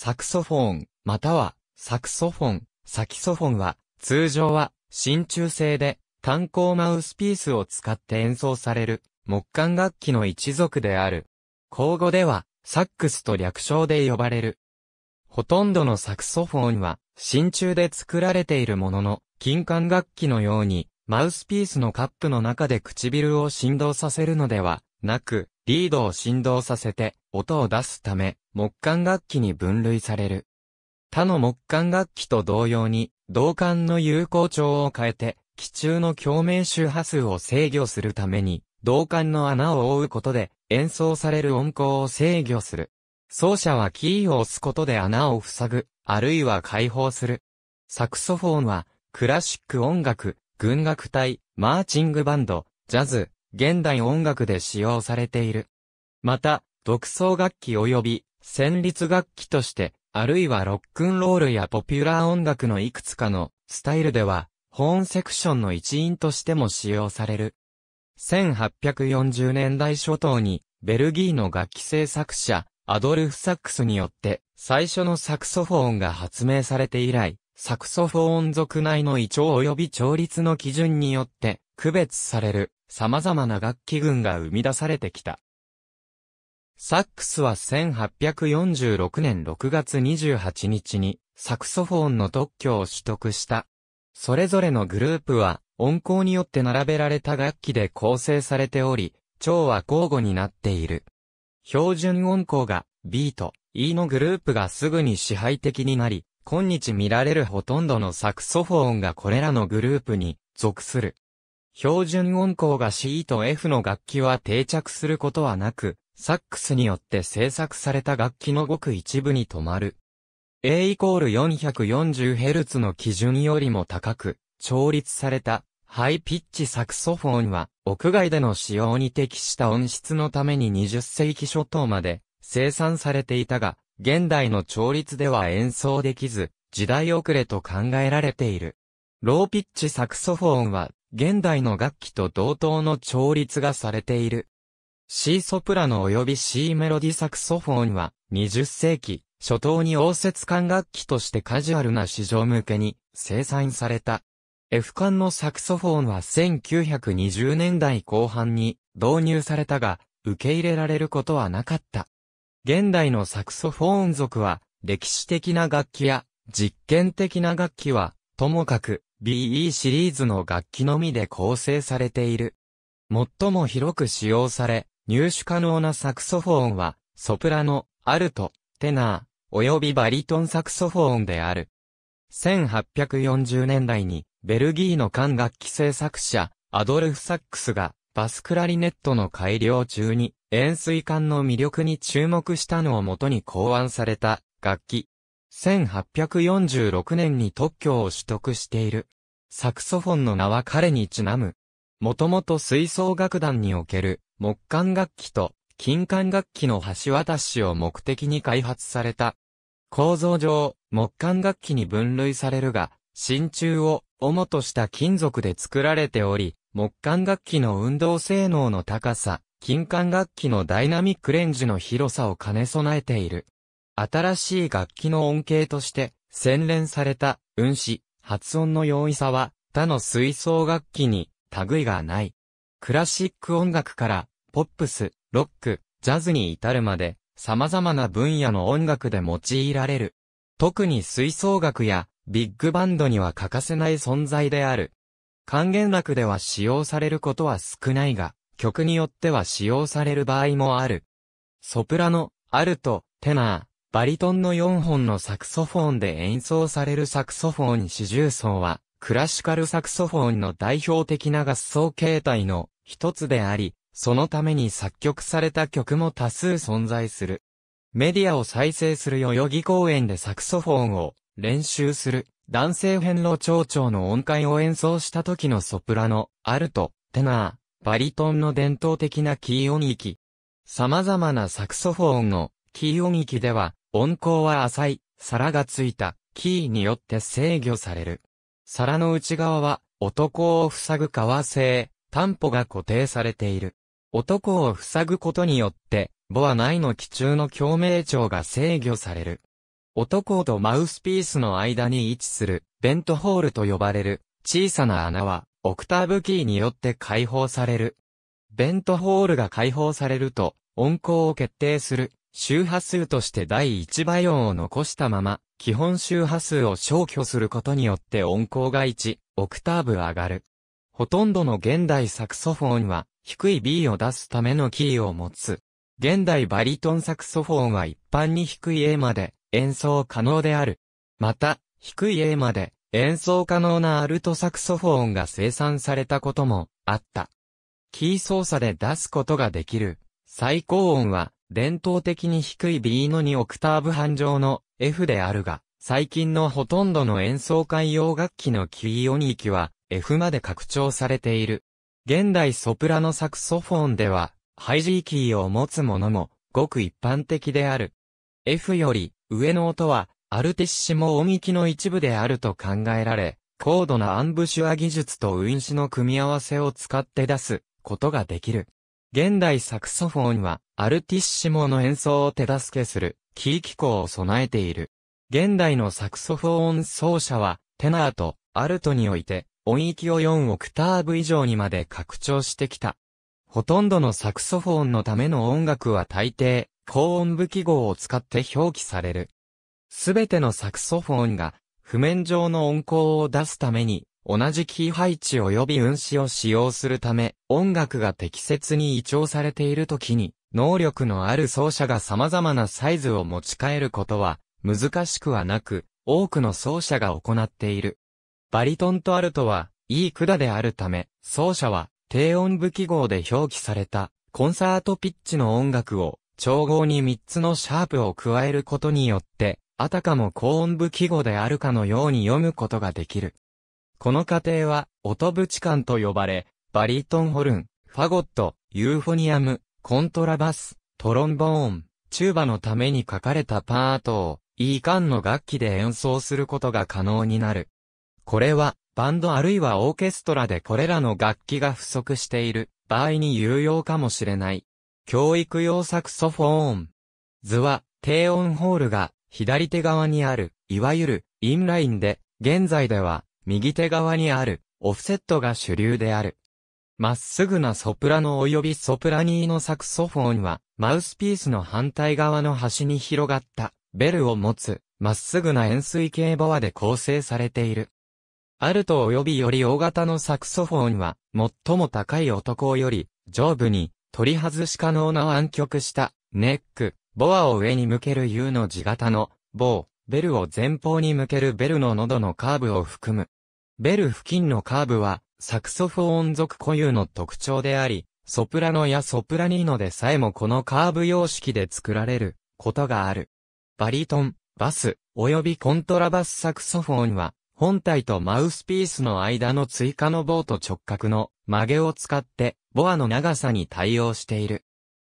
サクソフォン、または、サクソフォン、サキソフォンは、通常は、真鍮製で、単行マウスピースを使って演奏される、木管楽器の一族である。口語では、サックスと略称で呼ばれる。ほとんどのサクソフォンは、真鍮で作られているものの、金管楽器のように、マウスピースのカップの中で唇を振動させるのではなく、リードを振動させて、音を出すため、木管楽器に分類される。他の木管楽器と同様に、銅管の有効調を変えて、気中の共鳴周波数を制御するために、銅管の穴を覆うことで、演奏される音高を制御する。奏者はキーを押すことで穴を塞ぐ、あるいは解放する。サクソフォンは、クラシック音楽、軍楽隊、マーチングバンド、ジャズ、現代音楽で使用されている。また、独奏楽器及び旋律楽器として、あるいはロックンロールやポピュラー音楽のいくつかのスタイルでは、ホーンセクションの一員としても使用される。1840年代初頭に、ベルギーの楽器製作者、アドルフ・サックスによって、最初のサクソフォーンが発明されて以来、サクソフォーン族内の異調及び調律の基準によって、区別される、様々な楽器群が生み出されてきた。サックスは1846年6月28日にサクソフォンの特許を取得した。それぞれのグループは音高によって並べられた楽器で構成されており、調は交互になっている。標準音高が B と E のグループがすぐに支配的になり、今日見られるほとんどのサクソフォンがこれらのグループに属する。標準音高が C と F の楽器は定着することはなく、サックスによって制作された楽器のごく一部に止まる。A イコール 440Hz の基準よりも高く、調律されたハイピッチサクソフォンは屋外での使用に適した音質のために20世紀初頭まで生産されていたが、現代の調律では演奏できず、時代遅れと考えられている。ローピッチサクソフォンは現代の楽器と同等の調律がされている。C ソプラノ及び C メロディサクソフォンは20世紀初頭に応接管楽器としてカジュアルな市場向けに生産された。F 管のサクソフォンは1920年代後半に導入されたが受け入れられることはなかった。現代のサクソフォーン族は歴史的な楽器や実験的な楽器はともかく BE シリーズの楽器のみで構成されている。最も広く使用され、入手可能なサクソフォンは、ソプラノ、アルト、テナー、及びバリトンサクソフォンである。1840年代に、ベルギーの管楽器製作者、アドルフ・サックスが、バスクラリネットの改良中に、円錐管の魅力に注目したのをもとに考案された、楽器。1846年に特許を取得している。サクソフォンの名は彼にちなむ。もともと吹奏楽団における木管楽器と金管楽器の橋渡しを目的に開発された。構造上、木管楽器に分類されるが、真鍮を主とした金属で作られており、木管楽器の運動性能の高さ、金管楽器のダイナミックレンジの広さを兼ね備えている。新しい楽器の恩恵として、洗練された、運指、発音の容易さは、他の吹奏楽器に、類がない。クラシック音楽から、ポップス、ロック、ジャズに至るまで、様々な分野の音楽で用いられる。特に吹奏楽や、ビッグバンドには欠かせない存在である。還元楽では使用されることは少ないが、曲によっては使用される場合もある。ソプラノ、アルト、テナー、バリトンの4本のサクソフォンで演奏されるサクソフォン四重奏は、クラシカルサクソフォンの代表的な合奏形態の一つであり、そのために作曲された曲も多数存在する。メディアを再生する代々木公園でサクソフォンを練習する男性変の長々の音階を演奏した時のソプラノ、アルト、テナー、バリトンの伝統的なキー音域。様々なサクソフォンのキー音域では音高は浅い、皿がついたキーによって制御される。皿の内側は、男を塞ぐ革製、担保が固定されている。男を塞ぐことによって、ボア内の気中の共鳴調が制御される。男とマウスピースの間に位置する、ベントホールと呼ばれる、小さな穴は、オクターブキーによって解放される。ベントホールが解放されると、音高を決定する。周波数として第1倍音を残したまま、基本周波数を消去することによって音高が1、オクターブ上がる。ほとんどの現代サクソフォンは、低い B を出すためのキーを持つ。現代バリトンサクソフォンは一般に低い A まで演奏可能である。また、低い A まで演奏可能なアルトサクソフォンが生産されたこともあった。キー操作で出すことができる。最高音は伝統的に低い B の2オクターブ半上の F であるが、最近のほとんどの演奏会用楽器のキーニー域は F まで拡張されている。現代ソプラノサクソフォンでは、ハイジーキーを持つものも、ごく一般的である。F より、上の音は、アルティッシモ音域の一部であると考えられ、高度なアンブシュア技術と運指の組み合わせを使って出すことができる。現代サクソフォンはアルティッシモの演奏を手助けする、キー機構を備えている。現代のサクソフォン奏者は、テナーとアルトにおいて、音域を4オクターブ以上にまで拡張してきた。ほとんどのサクソフォンのための音楽は大抵、高音部記号を使って表記される。すべてのサクソフォンが、譜面上の音高を出すために、同じキー配置及び運指を使用するため、音楽が適切に移調されているときに、能力のある奏者が様々なサイズを持ち帰ることは難しくはなく、多くの奏者が行っている。バリトンとアルトは、いい管であるため、奏者は低音部記号で表記されたコンサートピッチの音楽を調合に3つのシャープを加えることによって、あたかも高音部記号であるかのように読むことができる。この過程は、音部置換と呼ばれ、バリトンホルン、ファゴット、ユーフォニアム、コントラバス、トロンボーン、チューバのために書かれたパートを、いい感の楽器で演奏することが可能になる。これは、バンドあるいはオーケストラでこれらの楽器が不足している場合に有用かもしれない。教育用サクソフォーン。図は、低音ホールが左手側にある、いわゆるインラインで、現在では右手側にあるオフセットが主流である。まっすぐなソプラノ及びソプラニーのサクソフォンは、マウスピースの反対側の端に広がった、ベルを持つ、まっすぐな円錐形ボアで構成されている。アルト及びより大型のサクソフォンは、最も高い男より、上部に、取り外し可能な湾曲した、ネック、ボアを上に向ける U の字型の、棒、ベルを前方に向けるベルの喉のカーブを含む。ベル付近のカーブは、サクソフォーン族固有の特徴であり、ソプラノやソプラニーノでさえもこのカーブ様式で作られることがある。バリトン、バス、及びコントラバスサクソフォンは、本体とマウスピースの間の追加の棒と直角の曲げを使って、ボアの長さに対応している。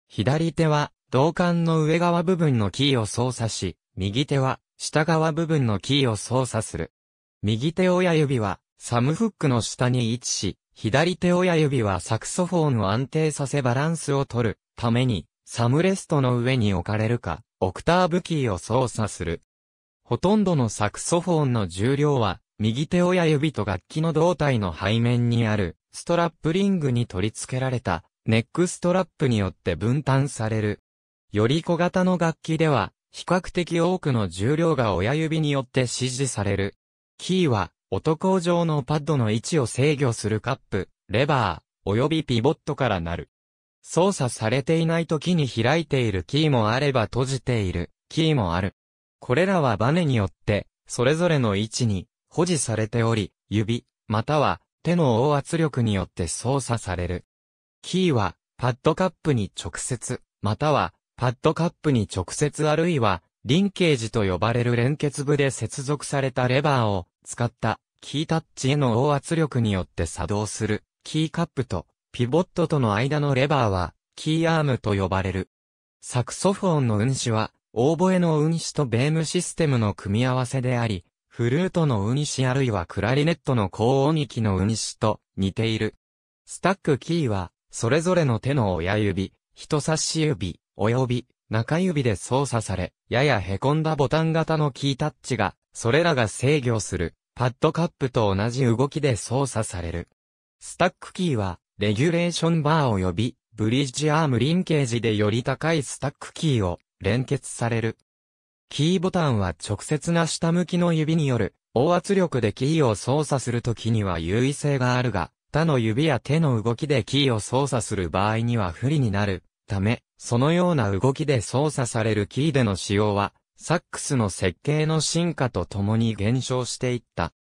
左手は、銅管の上側部分のキーを操作し、右手は、下側部分のキーを操作する。右手親指は、サムフックの下に位置し、左手親指はサクソフォンを安定させバランスを取るために、サムレストの上に置かれるか、オクターブキーを操作する。ほとんどのサクソフォンの重量は、右手親指と楽器の胴体の背面にある、ストラップリングに取り付けられた、ネックストラップによって分担される。より小型の楽器では、比較的多くの重量が親指によって支持される。キーは、音工上のパッドの位置を制御するカップ、レバー、及びピボットからなる。操作されていない時に開いているキーもあれば閉じているキーもある。これらはバネによって、それぞれの位置に保持されており、指、または手の応圧力によって操作される。キーは、パッドカップに直接、または、パッドカップに直接あるいは、リンケージと呼ばれる連結部で接続されたレバーを使ったキータッチへの応圧力によって作動するキーカップとピボットとの間のレバーはキーアームと呼ばれる。サクソフォンの運指はオーボエの運指とベームシステムの組み合わせであり、フルートの運指あるいはクラリネットの高音域の運指と似ている。スタックキーは、それぞれの手の親指、人差し指、及び中指で操作され、やや凹んだボタン型のキータッチがそれらが制御する、パッドカップと同じ動きで操作される。スタックキーは、レギュレーションバー及び、ブリッジアームリンケージでより高いスタックキーを連結される。キーボタンは直接な下向きの指による、大圧力でキーを操作するときには優位性があるが、他の指や手の動きでキーを操作する場合には不利になるため、そのような動きで操作されるキーでの使用はサックスの設計の進化とともに減少していった。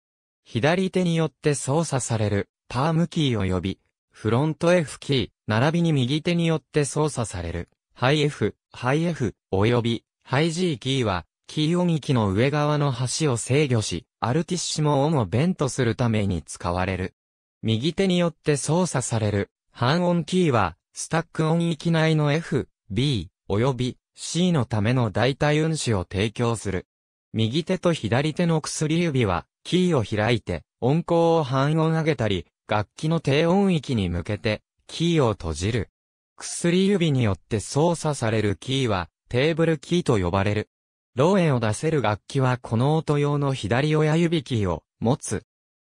左手によって操作されるパームキー及びフロント F キー、並びに右手によって操作されるハイ F、ハイ F 及びハイ G キーはキー音域の上側の端を制御し、アルティッシモ音を弁とするために使われる。右手によって操作される半音キーはスタック音域内の F、B、及び C のための代替運指を提供する。右手と左手の薬指は、キーを開いて、音高を半音上げたり、楽器の低音域に向けて、キーを閉じる。薬指によって操作されるキーは、テーブルキーと呼ばれる。ローエを出せる楽器はこの音用の左親指キーを持つ。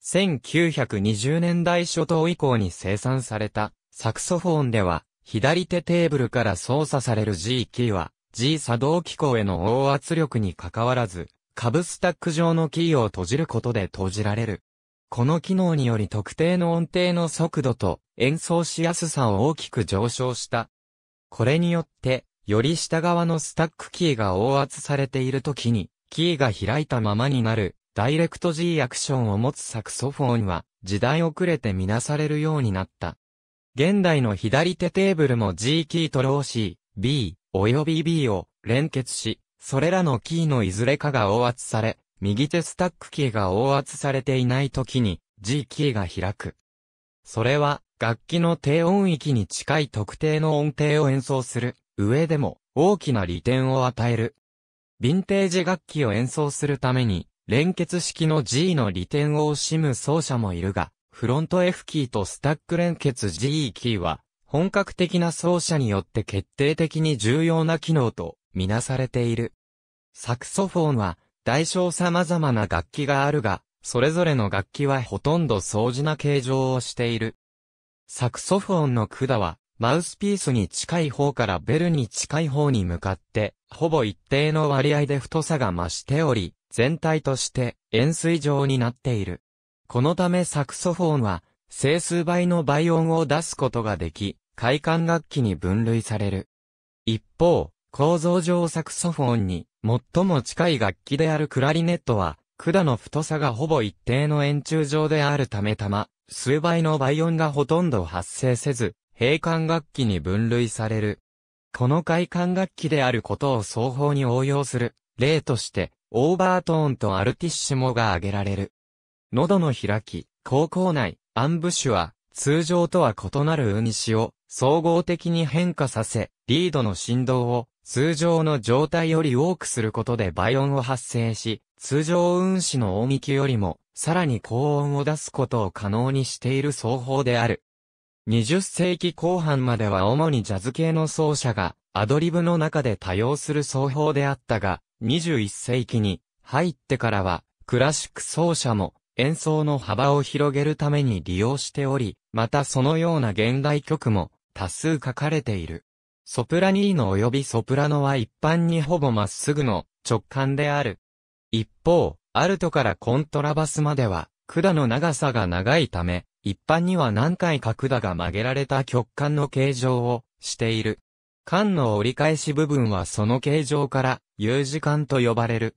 1920年代初頭以降に生産されたサクソフォンでは左手テーブルから操作される G キーは、G 作動機構への応圧力に関わらず、部スタック上のキーを閉じることで閉じられる。この機能により特定の音程の速度と演奏しやすさを大きく上昇した。これによって、より下側のスタックキーが応圧されている時に、キーが開いたままになる、ダイレクト G アクションを持つサクソフォンは、時代遅れてみなされるようになった。現代の左手テーブルも G キーとロー C、B、および B を連結し、それらのキーのいずれかが応圧され、右手スタックキーが応圧されていない時に G キーが開く。それは楽器の低音域に近い特定の音程を演奏する上でも大きな利点を与える。ヴィンテージ楽器を演奏するために連結式の G の利点を惜しむ奏者もいるが、フロント F キーとスタック連結 GE キーは、本格的な奏者によって決定的に重要な機能とみなされている。サクソフォンは、大小様々な楽器があるが、それぞれの楽器はほとんど掃除な形状をしている。サクソフォンの管は、マウスピースに近い方からベルに近い方に向かって、ほぼ一定の割合で太さが増しており、全体として円錐状になっている。このためサクソフォンは、整数倍の倍音を出すことができ、快感楽器に分類される。一方、構造上サクソフォンに最も近い楽器であるクラリネットは、管の太さがほぼ一定の円柱状であるためたま、数倍の倍音がほとんど発生せず、閉管楽器に分類される。この快感楽器であることを双方に応用する例として、オーバートーンとアルティッシモが挙げられる。喉の開き、口腔内、アンブシュは、通常とは異なるうにしを、総合的に変化させ、リードの振動を、通常の状態より多くすることで倍音を発生し、通常運子の音域よりも、さらに高音を出すことを可能にしている奏法である。20世紀後半までは主にジャズ系の奏者がアドリブの中で多用する奏法であったが、21世紀に入ってからはクラシック奏者も演奏の幅を広げるために利用しており、またそのような現代曲も多数書かれている。ソプラニーノ及びソプラノは一般にほぼまっすぐの直感である。一方、アルトからコントラバスまでは、管の長さが長いため、一般には何回か管が曲げられた曲管の形状をしている。管の折り返し部分はその形状から U 字管と呼ばれる。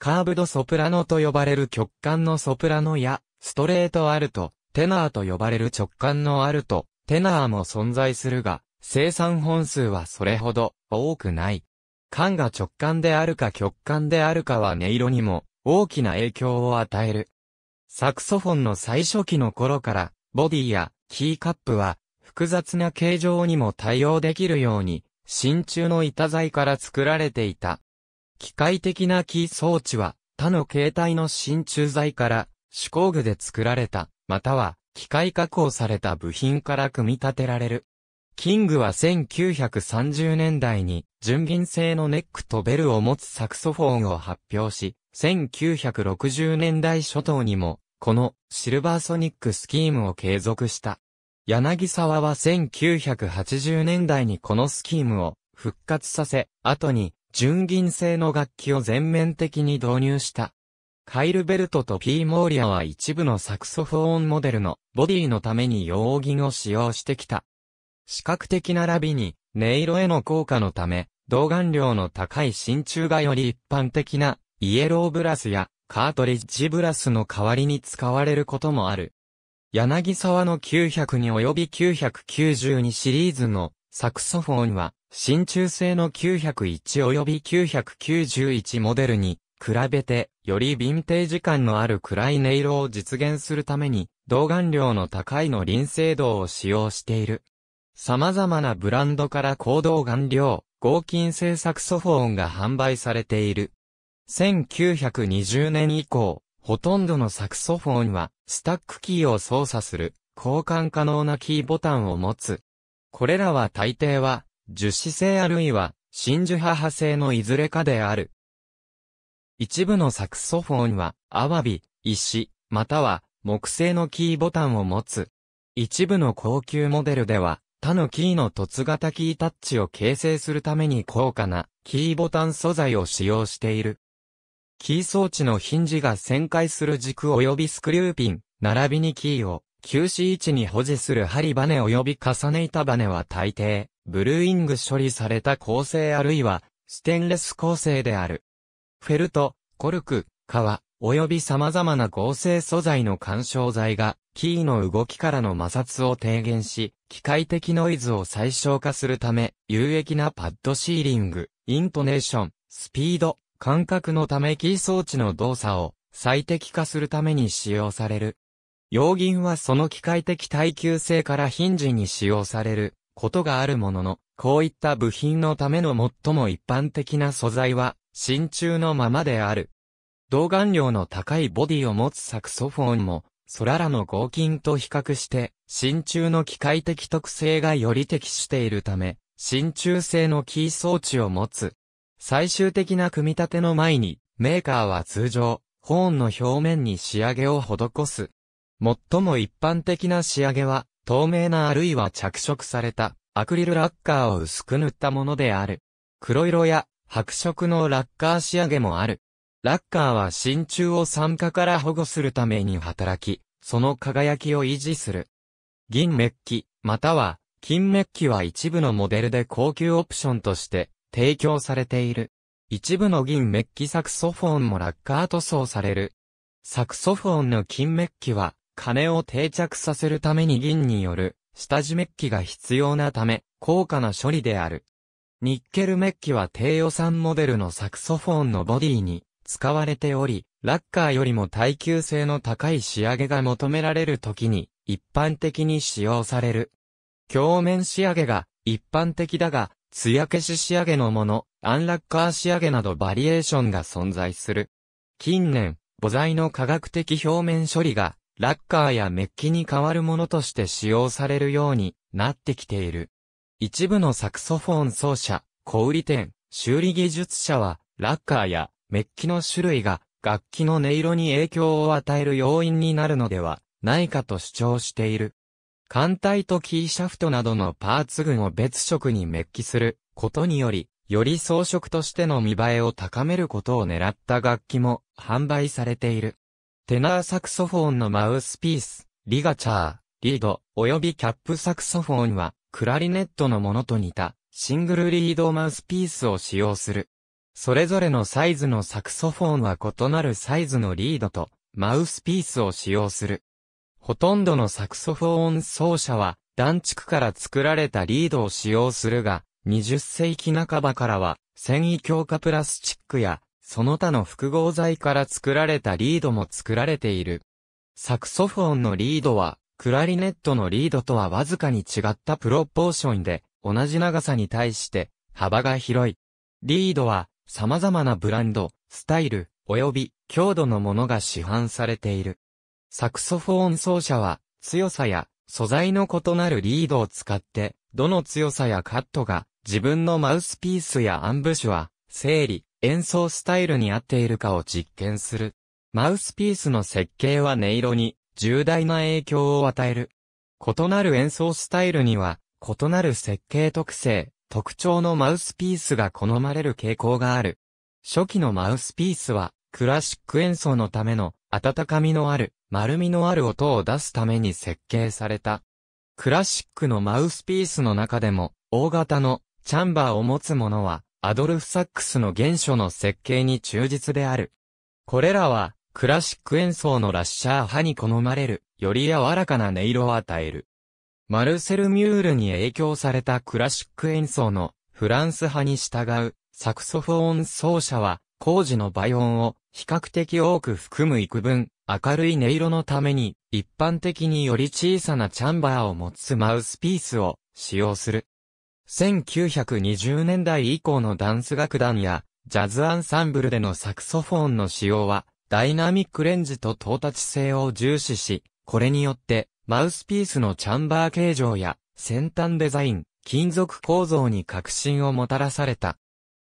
カーブドソプラノと呼ばれる極管のソプラノや、ストレートアルト、テナーと呼ばれる直管のアルト、テナーも存在するが、生産本数はそれほど多くない。管が直管であるか極管であるかは音色にも大きな影響を与える。サクソフォンの最初期の頃から、ボディやキーカップは複雑な形状にも対応できるように、真鍮の板材から作られていた。機械的なー装置は、他の形態の真鍮材から、手工具で作られた、または、機械加工された部品から組み立てられる。キングは1930年代に、純銀製のネックとベルを持つサクソフォンを発表し、1960年代初頭にも、このシルバーソニックスキームを継続した。柳沢は1980年代にこのスキームを復活させ、後に純銀製の楽器を全面的に導入した。カイルベルトとピーモーリアは一部のサクソフォーンモデルのボディのために洋銀を使用してきた。視覚的なラビに音色への効果のため、動顔量の高い真鍮がより一般的なイエローブラスやカートリッジブラスの代わりに使われることもある。柳沢の900に及び992シリーズのサクソフォンは、真鍮製の901及び991モデルに、比べて、よりヴィンテージ感のある暗い音色を実現するために、動顔量の高いの臨静度を使用している。様々なブランドから高動顔量、合金製サクソフォンが販売されている。1920年以降、ほとんどのサクソフォンは、スタックキーを操作する、交換可能なキーボタンを持つ、これらは大抵は、樹脂性あるいは、真珠派派性のいずれかである。一部のサクソフォンは、アワビ、石、または、木製のキーボタンを持つ。一部の高級モデルでは、他のキーの凸型キータッチを形成するために高価なキーボタン素材を使用している。キー装置のヒンジが旋回する軸及びスクリューピン、並びにキーを休止位置に保持する針バネ及び重ね板バネは大抵、ブルーイング処理された構成あるいは、ステンレス構成である。フェルト、コルク、革、及び様々な合成素材の干渉剤が、キーの動きからの摩擦を低減し、機械的ノイズを最小化するため、有益なパッドシーリング、イントネーション、スピード、感覚のためキー装置の動作を最適化するために使用される。用銀はその機械的耐久性からヒンジに使用されることがあるものの、こういった部品のための最も一般的な素材は真鍮のままである。動顔量の高いボディを持つサクソフォンも、空らの合金と比較して、真鍮の機械的特性がより適しているため、真鍮製のキー装置を持つ。最終的な組み立ての前に、メーカーは通常、ホーンの表面に仕上げを施す。最も一般的な仕上げは、透明なあるいは着色された、アクリルラッカーを薄く塗ったものである。黒色や白色のラッカー仕上げもある。ラッカーは真鍮を酸化から保護するために働き、その輝きを維持する。銀メッキ、または金メッキは一部のモデルで高級オプションとして提供されている。一部の銀メッキサクソフォンもラッカー塗装される。サクソフォンの金メッキは金を定着させるために銀による下地メッキが必要なため、高価な処理である。ニッケルメッキは低予算モデルのサクソフォンのボディに使われており、ラッカーよりも耐久性の高い仕上げが求められる時に一般的に使用される。鏡面仕上げが一般的だが、艶消し仕上げのもの、アンラッカー仕上げなどバリエーションが存在する。近年、母材の科学的表面処理がラッカーやメッキに代わるものとして使用されるようになってきている。一部のサクソフォン奏者、小売店、修理技術者は、ラッカーやメッキの種類が楽器の音色に影響を与える要因になるのではないかと主張している。艦隊とキーシャフトなどのパーツ群を別色にメッキすることにより、より装飾としての見栄えを高めることを狙った楽器も販売されている。テナーサクソフォンのマウスピース、リガチャー、リード、及びキャップサクソフォンは、クラリネットのものと似た、シングルリードマウスピースを使用する。それぞれのサイズのサクソフォンは異なるサイズのリードと、マウスピースを使用する。ほとんどのサクソフォン奏者は、地竹から作られたリードを使用するが、20世紀半ばからは、繊維強化プラスチックやその他の複合材から作られたリードも作られている。サクソフォンのリードは、クラリネットのリードとはわずかに違ったプロポーションで、同じ長さに対して幅が広い。リードは様々なブランド、スタイル、及び強度のものが市販されている。サクソフォン奏者は強さや素材の異なるリードを使って、どの強さやカットが自分のマウスピースやアンブシュは整理、演奏スタイルに合っているかを実験する。マウスピースの設計は音色に重大な影響を与える。異なる演奏スタイルには異なる設計特性、特徴のマウスピースが好まれる傾向がある。初期のマウスピースはクラシック演奏のための温かみのある、丸みのある音を出すために設計された。クラシックのマウスピースの中でも、大型のチャンバーを持つものは、アドルフ・サックスの原初の設計に忠実である。これらは、クラシック演奏のラッシャー派に好まれる、より柔らかな音色を与える。マルセル・ミュールに影響されたクラシック演奏のフランス派に従うサクソフォーン奏者は工事の倍音を比較的多く含む幾分明るい音色のために一般的により小さなチャンバーを持つマウスピースを使用する。1920年代以降のダンス楽団や、ジャズアンサンブルでのサクソフォンの使用は、ダイナミックレンジと到達性を重視し、これによって、マウスピースのチャンバー形状や、先端デザイン、金属構造に革新をもたらされた。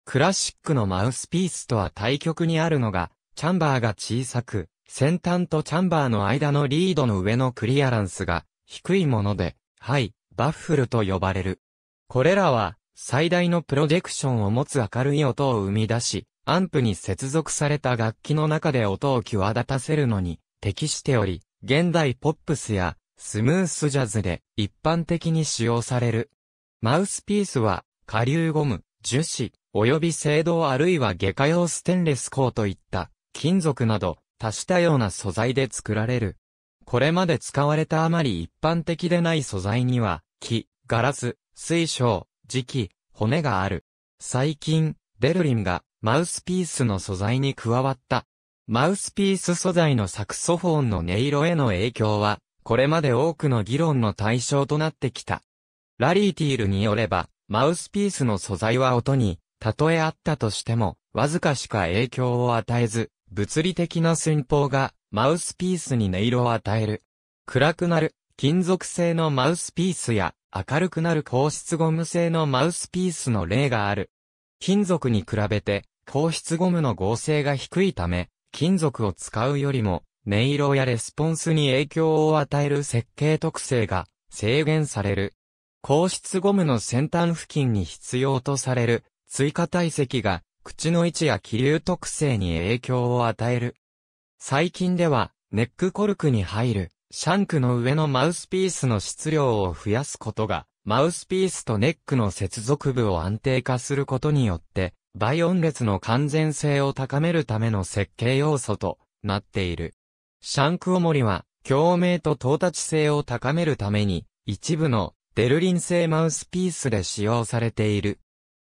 クラシックのマウスピースとは対極にあるのが、チャンバーが小さく、先端とチャンバーの間のリードの上のクリアランスが低いもので、ハイ、バッフルと呼ばれる。これらは、最大のプロジェクションを持つ明るい音を生み出し、アンプに接続された楽器の中で音を際立たせるのに適しており、現代ポップスやスムースジャズで一般的に使用される。マウスピースは、下流ゴム、樹脂、及び青銅あるいは下下用ステンレス鋼といった金属など多種多様な素材で作られる。これまで使われたあまり一般的でない素材には、木、ガラス、水晶、磁器、骨がある。最近、ベルリンがマウスピースの素材に加わった。マウスピース素材のサクソフォンの音色への影響は、これまで多くの議論の対象となってきた。ラリーティールによれば、マウスピースの素材は音に、たとえあったとしても、わずかしか影響を与えず、物理的な寸法が、マウスピースに音色を与える。暗くなる、金属製のマウスピースや、明るくなる硬質ゴム製のマウスピースの例がある。金属に比べて、硬質ゴムの合成が低いため、金属を使うよりも、音色やレスポンスに影響を与える設計特性が制限される。硬質ゴムの先端付近に必要とされる追加体積が口の位置や気流特性に影響を与える。最近ではネックコルクに入るシャンクの上のマウスピースの質量を増やすことが、マウスピースとネックの接続部を安定化することによって、倍音列の完全性を高めるための設計要素となっている。シャンク重りは、共鳴と到達性を高めるために、一部のデルリン製マウスピースで使用されている。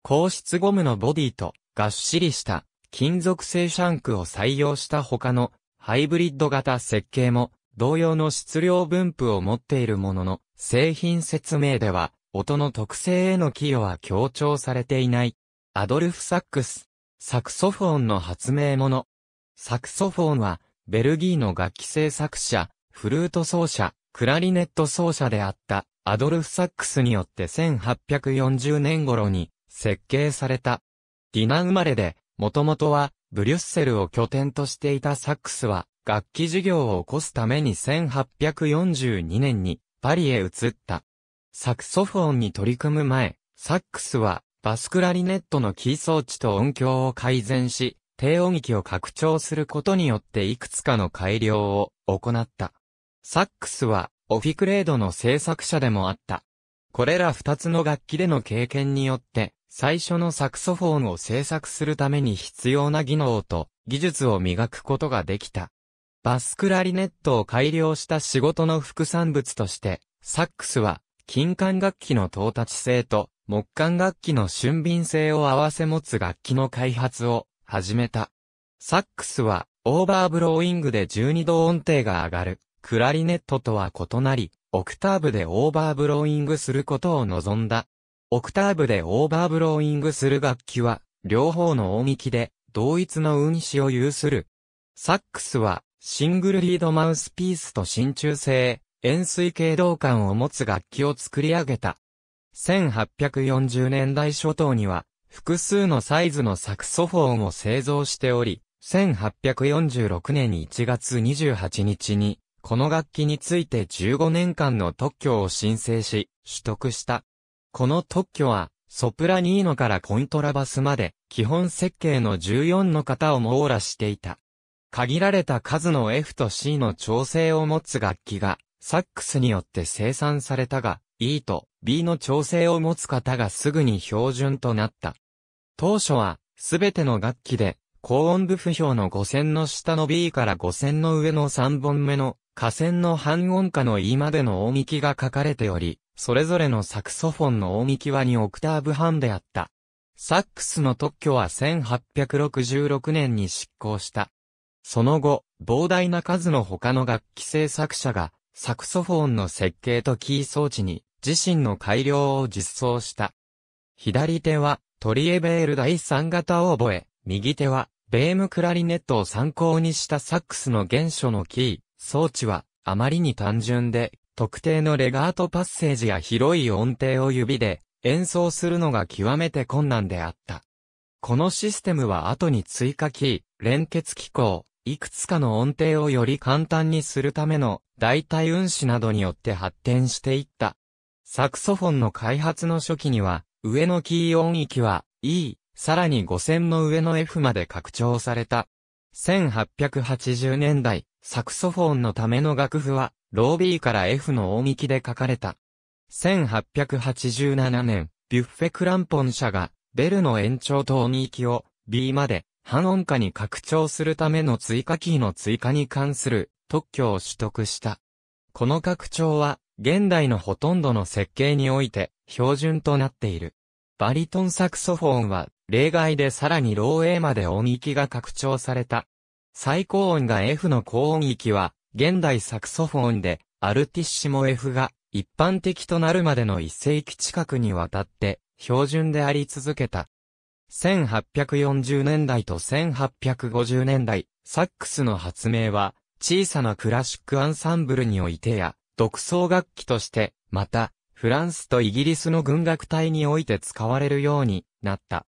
硬質ゴムのボディと、がっしりした金属製シャンクを採用した他のハイブリッド型設計も同様の質量分布を持っているものの、製品説明では、音の特性への寄与は強調されていない。アドルフ・サックス、サクソフォンの発明者。サクソフォンは、ベルギーの楽器製作者、フルート奏者、クラリネット奏者であった、アドルフ・サックスによって1840年頃に設計された。ディナ生まれで、もともとは、ブリュッセルを拠点としていたサックスは、楽器事業を起こすために1842年にパリへ移った。サクソフォンに取り組む前、サックスはバスクラリネットのキー装置と音響を改善し、低音域を拡張することによっていくつかの改良を行った。サックスはオフィクレードの制作者でもあった。これら二つの楽器での経験によって、最初のサクソフォンを制作するために必要な技能と技術を磨くことができた。バスクラリネットを改良した仕事の副産物として、サックスは、金管楽器の到達性と、木管楽器の俊敏性を併せ持つ楽器の開発を始めた。サックスは、オーバーブローイングで12度音程が上がる、クラリネットとは異なり、オクターブでオーバーブローイングすることを望んだ。オクターブでオーバーブローイングする楽器は、両方の音域で、同一の運指を有する。サックスは、シングルリードマウスピースと真鍮製、円錐形銅管を持つ楽器を作り上げた。1840年代初頭には、複数のサイズのサクソフォンを製造しており、1846年1月28日に、この楽器について15年間の特許を申請し、取得した。この特許は、ソプラニーノからコントラバスまで、基本設計の14の型を網羅していた。限られた数の F と C の調整を持つ楽器が、サックスによって生産されたが、E と B の調整を持つ方がすぐに標準となった。当初は、すべての楽器で、高音部不評の5線の下の B から5線の上の3本目の、下線の半音下の E までの音域が書かれており、それぞれのサクソフォンの音域は2オクターブ半であった。サックスの特許は1866年に執行した。その後、膨大な数の他の楽器製作者が、サクソフォンの設計とキー装置に、自身の改良を実装した。左手は、トリエベール第3型を覚え、右手は、ベームクラリネットを参考にしたサックスの原初のキー、装置は、あまりに単純で、特定のレガートパッセージや広い音程を指で、演奏するのが極めて困難であった。このシステムは後に追加キー、連結機構、いくつかの音程をより簡単にするための代替運指などによって発展していった。サクソフォンの開発の初期には、上のキー音域は E、さらに5000の上の F まで拡張された。1880年代、サクソフォンのための楽譜は、ロー B から F の音域で書かれた。1887年、ビュッフェ・クランポン社が、ベルの延長と音域を B まで、半音下に拡張するための追加キーの追加に関する特許を取得した。この拡張は、現代のほとんどの設計において標準となっている。バリトンサクソフォンは、例外でさらにロー A まで音域が拡張された。最高音が F の高音域は、現代サクソフォンで、アルティッシモ F が一般的となるまでの一世紀近くにわたって標準であり続けた。1840年代と1850年代、サックスの発明は、小さなクラシックアンサンブルにおいてや、独奏楽器として、また、フランスとイギリスの軍楽隊において使われるようになった。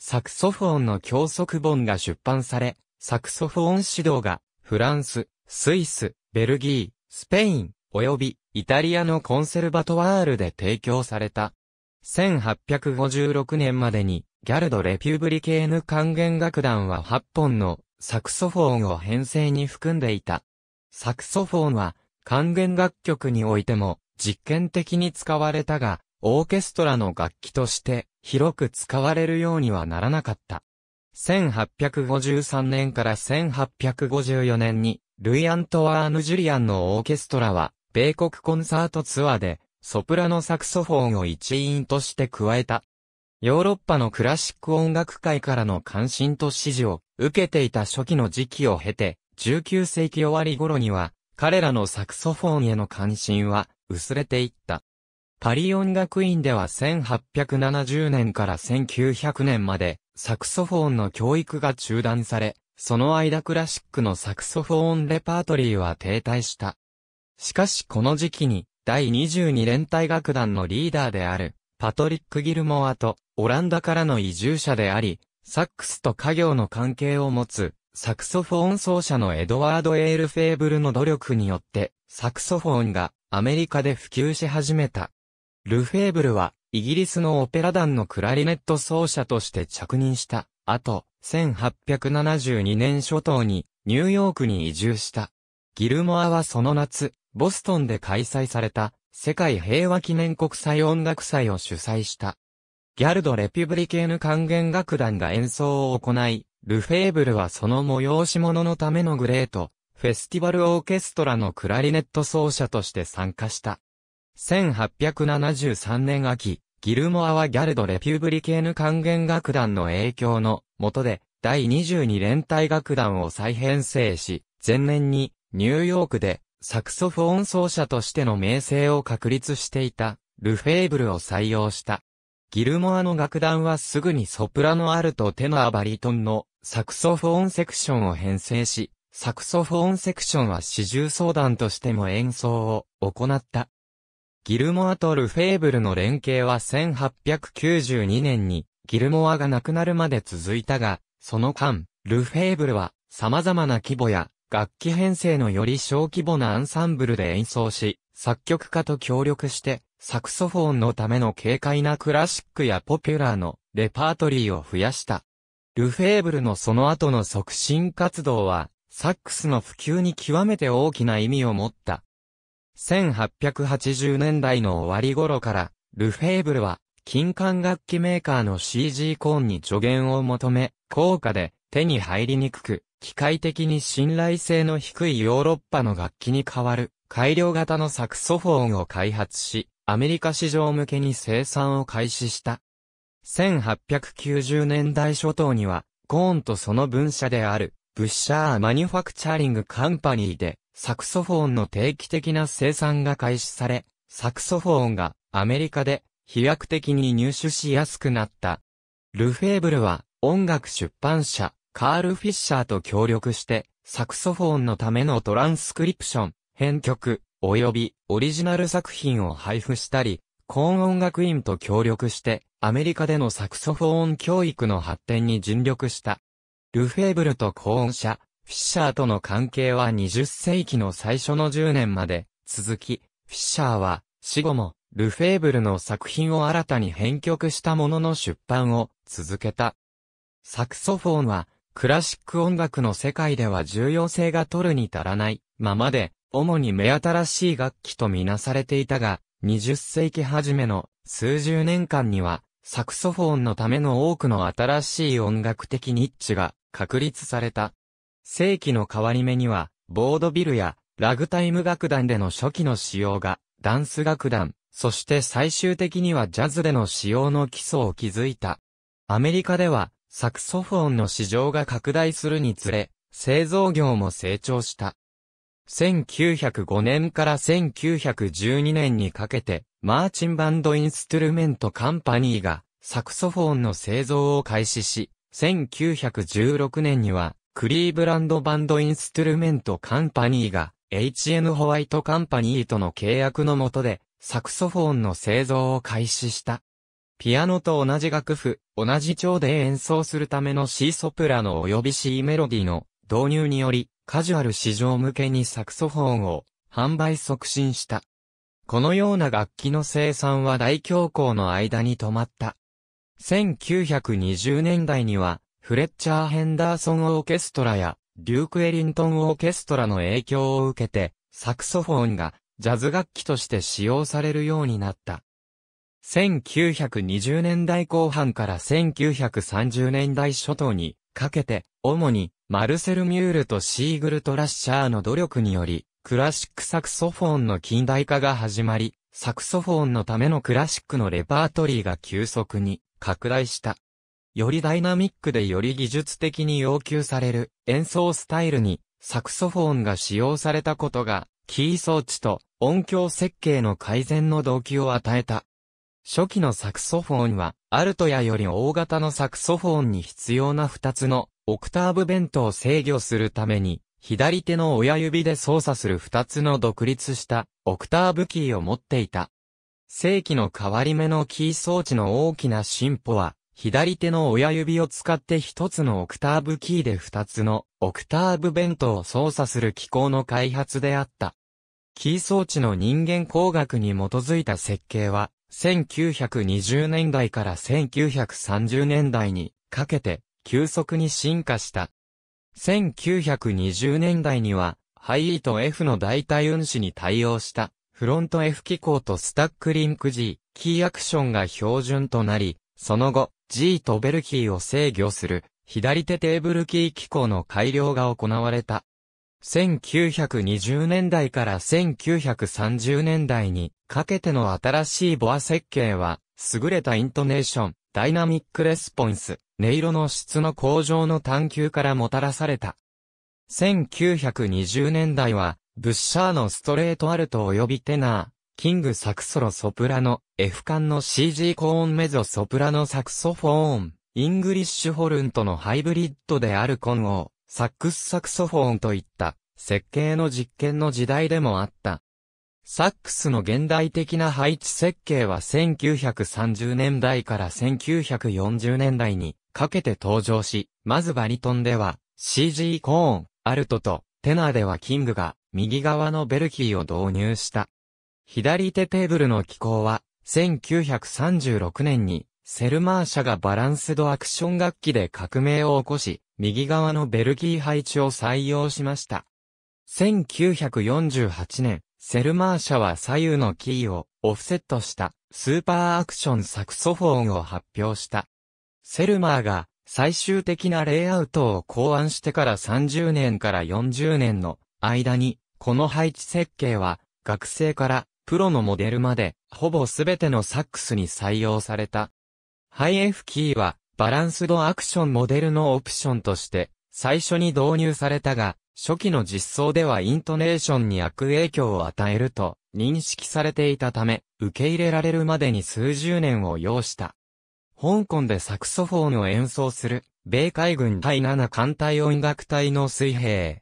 サクソフォンの教則本が出版され、サクソフォン指導が、フランス、スイス、ベルギー、スペイン、及び、イタリアのコンセルバトワールで提供された。1856年までに、ギャルド・レピューブリケーヌ管弦楽団は8本のサクソフォンを編成に含んでいた。サクソフォンは管弦楽曲においても実験的に使われたが、オーケストラの楽器として広く使われるようにはならなかった。1853年から1854年に、ルイ・アントワーヌ・ジュリアンのオーケストラは、米国コンサートツアーで、ソプラノサクソフォンを一員として加えた。ヨーロッパのクラシック音楽界からの関心と支持を受けていた初期の時期を経て、19世紀終わり頃には、彼らのサクソフォンへの関心は薄れていった。パリ音楽院では1870年から1900年まで、サクソフォンの教育が中断され、その間クラシックのサクソフォンレパートリーは停滞した。しかしこの時期に、第22連隊楽団のリーダーである、パトリック・ギルモアと、オランダからの移住者であり、サックスと家業の関係を持つ、サクソフォン奏者のエドワード・エール・フェーブルの努力によって、サクソフォンがアメリカで普及し始めた。ルフェーブルは、イギリスのオペラ団のクラリネット奏者として着任した。後、1872年初頭に、ニューヨークに移住した。ギルモアはその夏、ボストンで開催された、世界平和記念国際音楽祭を主催した。ギャルド・レピュブリケーヌ管弦楽団が演奏を行い、ルフェーブルはその催し物のためのグレート、フェスティバルオーケストラのクラリネット奏者として参加した。1873年秋、ギルモアはギャルド・レピュブリケーヌ管弦楽団の影響の下で、第22連隊楽団を再編成し、前年にニューヨークでサクソフォン奏者としての名声を確立していたルフェーブルを採用した。ギルモアの楽団はすぐにソプラノアルトテナーバリトンのサクソフォンセクションを編成し、サクソフォンセクションは始終相談としても演奏を行った。ギルモアとルフェーブルの連携は1892年にギルモアが亡くなるまで続いたが、その間、ルフェーブルは様々な規模や楽器編成のより小規模なアンサンブルで演奏し、作曲家と協力してサクソフォンのための軽快なクラシックやポピュラーのレパートリーを増やした。ルフェーブルのその後の促進活動は、サックスの普及に極めて大きな意味を持った。1880年代の終わり頃から、ルフェーブルは、金管楽器メーカーの CG コーンに助言を求め、高価で手に入りにくく、機械的に信頼性の低いヨーロッパの楽器に代わる改良型のサクソフォンを開発し、アメリカ市場向けに生産を開始した。1890年代初頭には、コーンとその分社である、ブッシャー・マニュファクチャリング・カンパニーで、サクソフォンの定期的な生産が開始され、サクソフォンがアメリカで飛躍的に入手しやすくなった。ルフェーブルは音楽出版社カール・フィッシャーと協力してサクソフォンのためのトランスクリプション、編曲、及びオリジナル作品を配布したり、コーン音楽院と協力して、アメリカでのサクソフォーン教育の発展に尽力した。ルフェーブルとコーン社、フィッシャーとの関係は20世紀の最初の10年まで続き、フィッシャーは死後もルフェーブルの作品を新たに編曲したものの出版を続けた。サクソフォンはクラシック音楽の世界では重要性が取るに足らないままで主に目新しい楽器とみなされていたが、20世紀初めの数十年間には、サクソフォンのための多くの新しい音楽的ニッチが確立された。世紀の変わり目には、ボードビルやラグタイム楽団での初期の使用が、ダンス楽団、そして最終的にはジャズでの使用の基礎を築いた。アメリカでは、サクソフォンの市場が拡大するにつれ、製造業も成長した。1905年から1912年にかけて、マーチンバンドインストゥルメントカンパニーが、サクソフォンの製造を開始し、1916年には、クリーブランドバンドインストゥルメントカンパニーが、HN ホワイトカンパニーとの契約のもとで、サクソフォンの製造を開始した。ピアノと同じ楽譜、同じ調で演奏するためのシーソプラの及び C メロディの導入により、カジュアル市場向けにサクソフォンを販売促進した。このような楽器の生産は大恐慌の間に止まった。1920年代には、フレッチャー・ヘンダーソン・オーケストラや、デューク・エリントン・オーケストラの影響を受けて、サクソフォンがジャズ楽器として使用されるようになった。1920年代後半から1930年代初頭にかけて、主に、マルセル・ミュールとシーグルト・ラッシャーの努力により、クラシックサクソフォンの近代化が始まり、サクソフォンのためのクラシックのレパートリーが急速に拡大した。よりダイナミックでより技術的に要求される演奏スタイルにサクソフォンが使用されたことがキー装置と音響設計の改善の動機を与えた。初期のサクソフォンは、アルトやより大型のサクソフォンに必要な2つのオクターブベントを制御するために、左手の親指で操作する2つの独立したオクターブキーを持っていた。正規の変わり目のキー装置の大きな進歩は、左手の親指を使って1つのオクターブキーで2つのオクターブベントを操作する機構の開発であった。キー装置の人間工学に基づいた設計は、1920年代から1930年代にかけて急速に進化した。1920年代には、ハイ E と F の代替運指に対応したフロント F 機構とスタックリンク G、キーアクションが標準となり、その後、G とベルキーを制御する左手テーブルキー機構の改良が行われた。1920年代から1930年代にかけての新しいボア設計は、優れたイントネーション、ダイナミックレスポンス、音色の質の向上の探求からもたらされた。1920年代は、ブッシャーのストレートアルト及びテナー、キングサクソロソプラノ、F 管の CG コーンメゾソプラノサクソフォーン、イングリッシュホルンとのハイブリッドである混合、サックスサクソフォンといった設計の実験の時代でもあった。サックスの現代的な配置設計は1930年代から1940年代にかけて登場し、まずバリトンでは CG コーン、アルトとテナーではキングが右側のベルキーを導入した。左手テーブルの機構は1936年にセルマー社がバランスドアクション楽器で革命を起こし、右側のベルギー配置を採用しました。1948年、セルマー社は左右のキーをオフセットしたスーパーアクションサクソフォンを発表した。セルマーが最終的なレイアウトを考案してから30年から40年の間に、この配置設計は学生からプロのモデルまでほぼすべてのサックスに採用された。ハイ F キーは、バランスドアクションモデルのオプションとして、最初に導入されたが、初期の実装ではイントネーションに悪影響を与えると認識されていたため、受け入れられるまでに数十年を要した。香港でサクソフォンを演奏する、米海軍第7艦隊音楽隊の水平。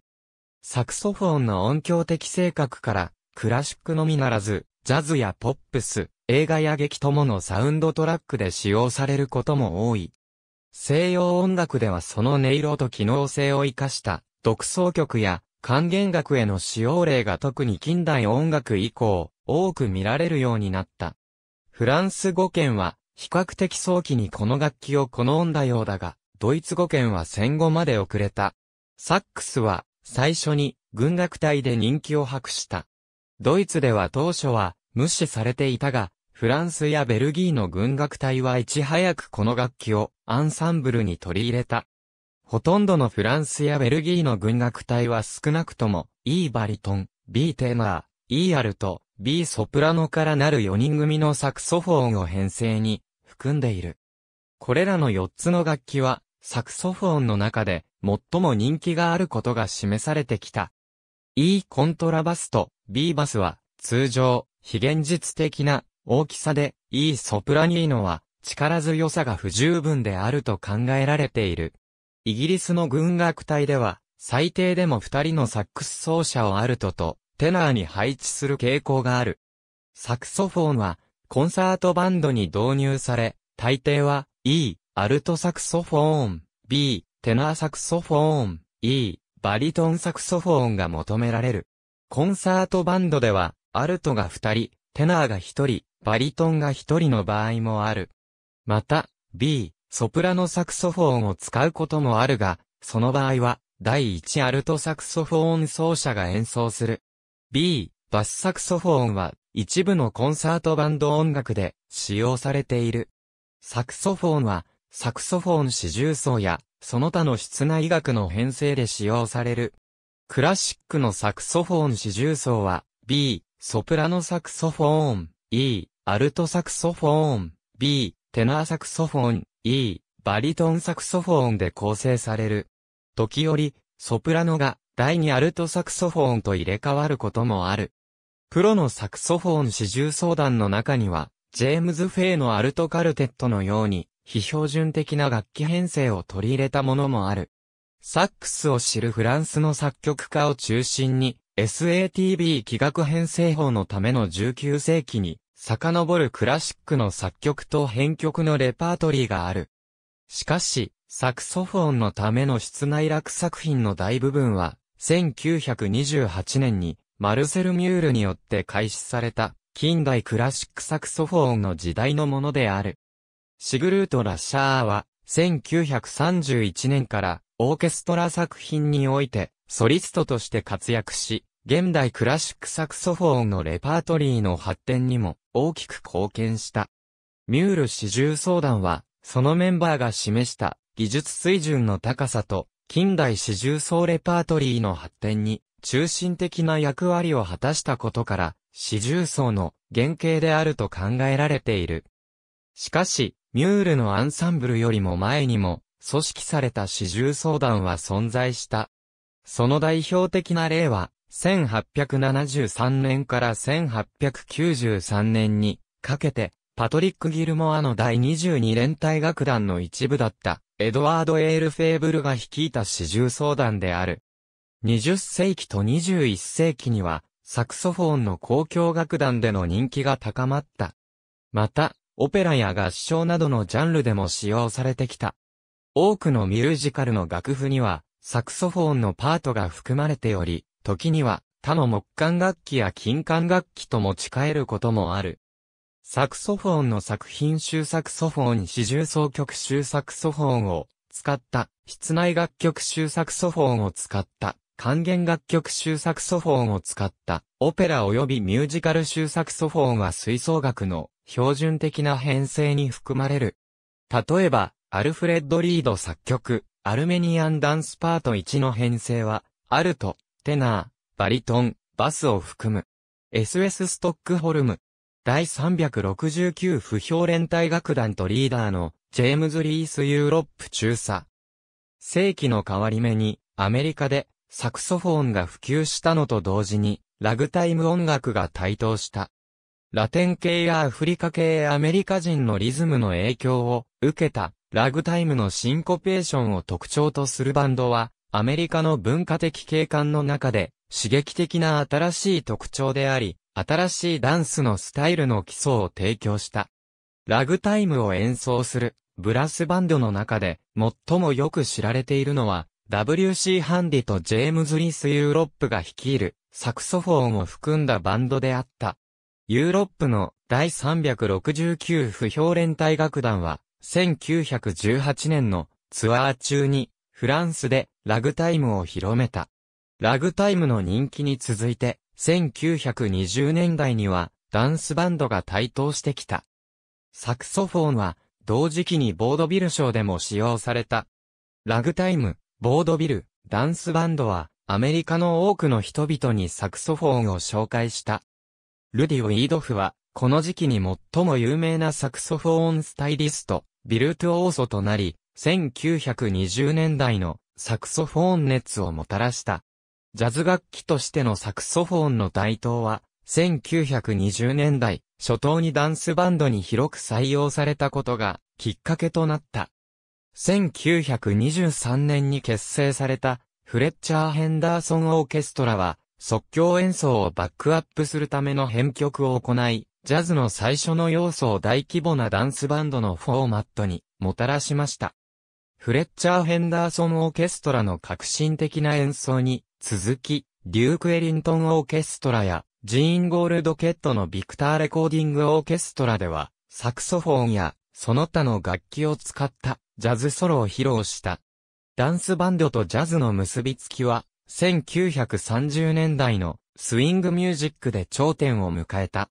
サクソフォンの音響的性格から、クラシックのみならず、ジャズやポップス、映画や劇とものサウンドトラックで使用されることも多い。西洋音楽ではその音色と機能性を活かした独奏曲や管弦楽への使用例が特に近代音楽以降多く見られるようになった。フランス語圏は比較的早期にこの楽器を好んだようだが、ドイツ語圏は戦後まで遅れた。サックスは最初に軍楽隊で人気を博した。ドイツでは当初は無視されていたが、フランスやベルギーの軍楽隊はいち早くこの楽器をアンサンブルに取り入れた。ほとんどのフランスやベルギーの軍楽隊は少なくとも、E バリトン、B テーマー、E アルト、B ソプラノからなる4人組のサクソフォンを編成に含んでいる。これらの4つの楽器は、サクソフォンの中で最も人気があることが示されてきた。E コントラバスと B バスは通常非現実的な大きさで、いいソプラニーノは、力強さが不十分であると考えられている。イギリスの軍楽隊では、最低でも二人のサックス奏者をアルトと、テナーに配置する傾向がある。サクソフォンは、コンサートバンドに導入され、大抵は、E、アルトサクソフォーン、B、テナーサクソフォーン、E、バリトンサクソフォーンが求められる。コンサートバンドでは、アルトが二人、テナーが一人、バリトンが一人の場合もある。また、B、ソプラノサクソフォンを使うこともあるが、その場合は、第1アルトサクソフォン奏者が演奏する。B、バスサクソフォンは、一部のコンサートバンド音楽で使用されている。サクソフォンは、サクソフォン四重奏や、その他の室内楽の編成で使用される。クラシックのサクソフォン四重奏は、B、ソプラノサクソフォーン、E、アルトサクソフォーン、B、テナーサクソフォーン、E、バリトンサクソフォーンで構成される。時折、ソプラノが第2アルトサクソフォーンと入れ替わることもある。プロのサクソフォーン始終相談の中には、ジェームズ・フェイのアルトカルテットのように、非標準的な楽器編成を取り入れたものもある。サックスを知るフランスの作曲家を中心に、SATB 器楽編成法のための19世紀に遡るクラシックの作曲と編曲のレパートリーがある。しかし、サクソフォンのための室内楽作品の大部分は、1928年にマルセル・ミュールによって開始された近代クラシックサクソフォンの時代のものである。シグルート・ラッシャーは、1931年からオーケストラ作品においてソリストとして活躍し、現代クラシックサクソフォンのレパートリーの発展にも大きく貢献した。ミュール四重奏団は、そのメンバーが示した技術水準の高さと、近代四重奏レパートリーの発展に中心的な役割を果たしたことから、四重奏の原型であると考えられている。しかし、ミュールのアンサンブルよりも前にも、組織された四重奏団は存在した。その代表的な例は、1873年から1893年にかけて、パトリック・ギルモアの第22連隊楽団の一部だった、エドワード・エール・フェーブルが率いた始終相談である。20世紀と21世紀には、サクソフォンの交響楽団での人気が高まった。また、オペラや合唱などのジャンルでも使用されてきた。多くのミュージカルの楽譜には、サクソフォンのパートが含まれており、時には他の木管楽器や金管楽器と持ち帰ることもある。サクソフォンの作品集サクソフォン四重奏曲集サクソフォンを使った、室内楽曲集サクソフォンを使った、還元楽曲集サクソフォンを使った、オペラ及びミュージカル集サクソフォンは吹奏楽の標準的な編成に含まれる。例えば、アルフレッド・リード作曲、アルメニアン・ダンスパート1の編成は、アルト、テナー、バリトン、バスを含む。SS ストックホルム。第369不評連帯楽団とリーダーのジェームズ・リース・ユーロップ中佐。世紀の変わり目にアメリカでサクソフォンが普及したのと同時にラグタイム音楽が台頭した。ラテン系やアフリカ系アメリカ人のリズムの影響を受けたラグタイムのシンコペーションを特徴とするバンドはアメリカの文化的景観の中で、刺激的な新しい特徴であり、新しいダンスのスタイルの基礎を提供した。ラグタイムを演奏する、ブラスバンドの中で、最もよく知られているのは、WC ハンディとジェームズ・リス・ユーロップが率いる、サクソフォンを含んだバンドであった。ユーロップの第369不評連隊楽団は、1918年のツアー中に、フランスでラグタイムを広めた。ラグタイムの人気に続いて、1920年代にはダンスバンドが台頭してきた。サクソフォンは同時期にボードビル賞でも使用された。ラグタイム、ボードビル、ダンスバンドはアメリカの多くの人々にサクソフォンを紹介した。ルディ・ウィードフはこの時期に最も有名なサクソフォンスタイリスト、ビルトオーソとなり、1920年代のサクソフォーン熱をもたらした。ジャズ楽器としてのサクソフォーンの台頭は、1920年代、初頭にダンスバンドに広く採用されたことが、きっかけとなった。1923年に結成された、フレッチャー・ヘンダーソン・オーケストラは、即興演奏をバックアップするための編曲を行い、ジャズの最初の要素を大規模なダンスバンドのフォーマットにもたらしました。フレッチャー・ヘンダーソン・オーケストラの革新的な演奏に、続き、デューク・エリントン・オーケストラや、ジーン・ゴールド・ケットのビクター・レコーディング・オーケストラでは、サクソフォンや、その他の楽器を使った、ジャズソロを披露した。ダンスバンドとジャズの結びつきは、1930年代のスイングミュージックで頂点を迎えた。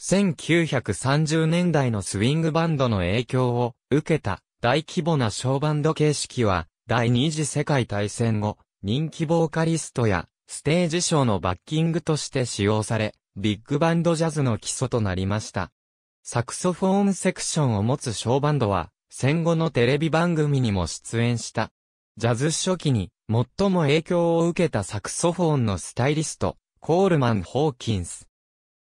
1930年代のスイングバンドの影響を受けた大規模な小バンド形式は、第二次世界大戦後、人気ボーカリストや、ステージショーのバッキングとして使用され、ビッグバンドジャズの基礎となりました。サクソフォーンセクションを持つ小バンドは、戦後のテレビ番組にも出演した。ジャズ初期に、最も影響を受けたサクソフォーンのスタイリスト、コールマン・ホーキンス。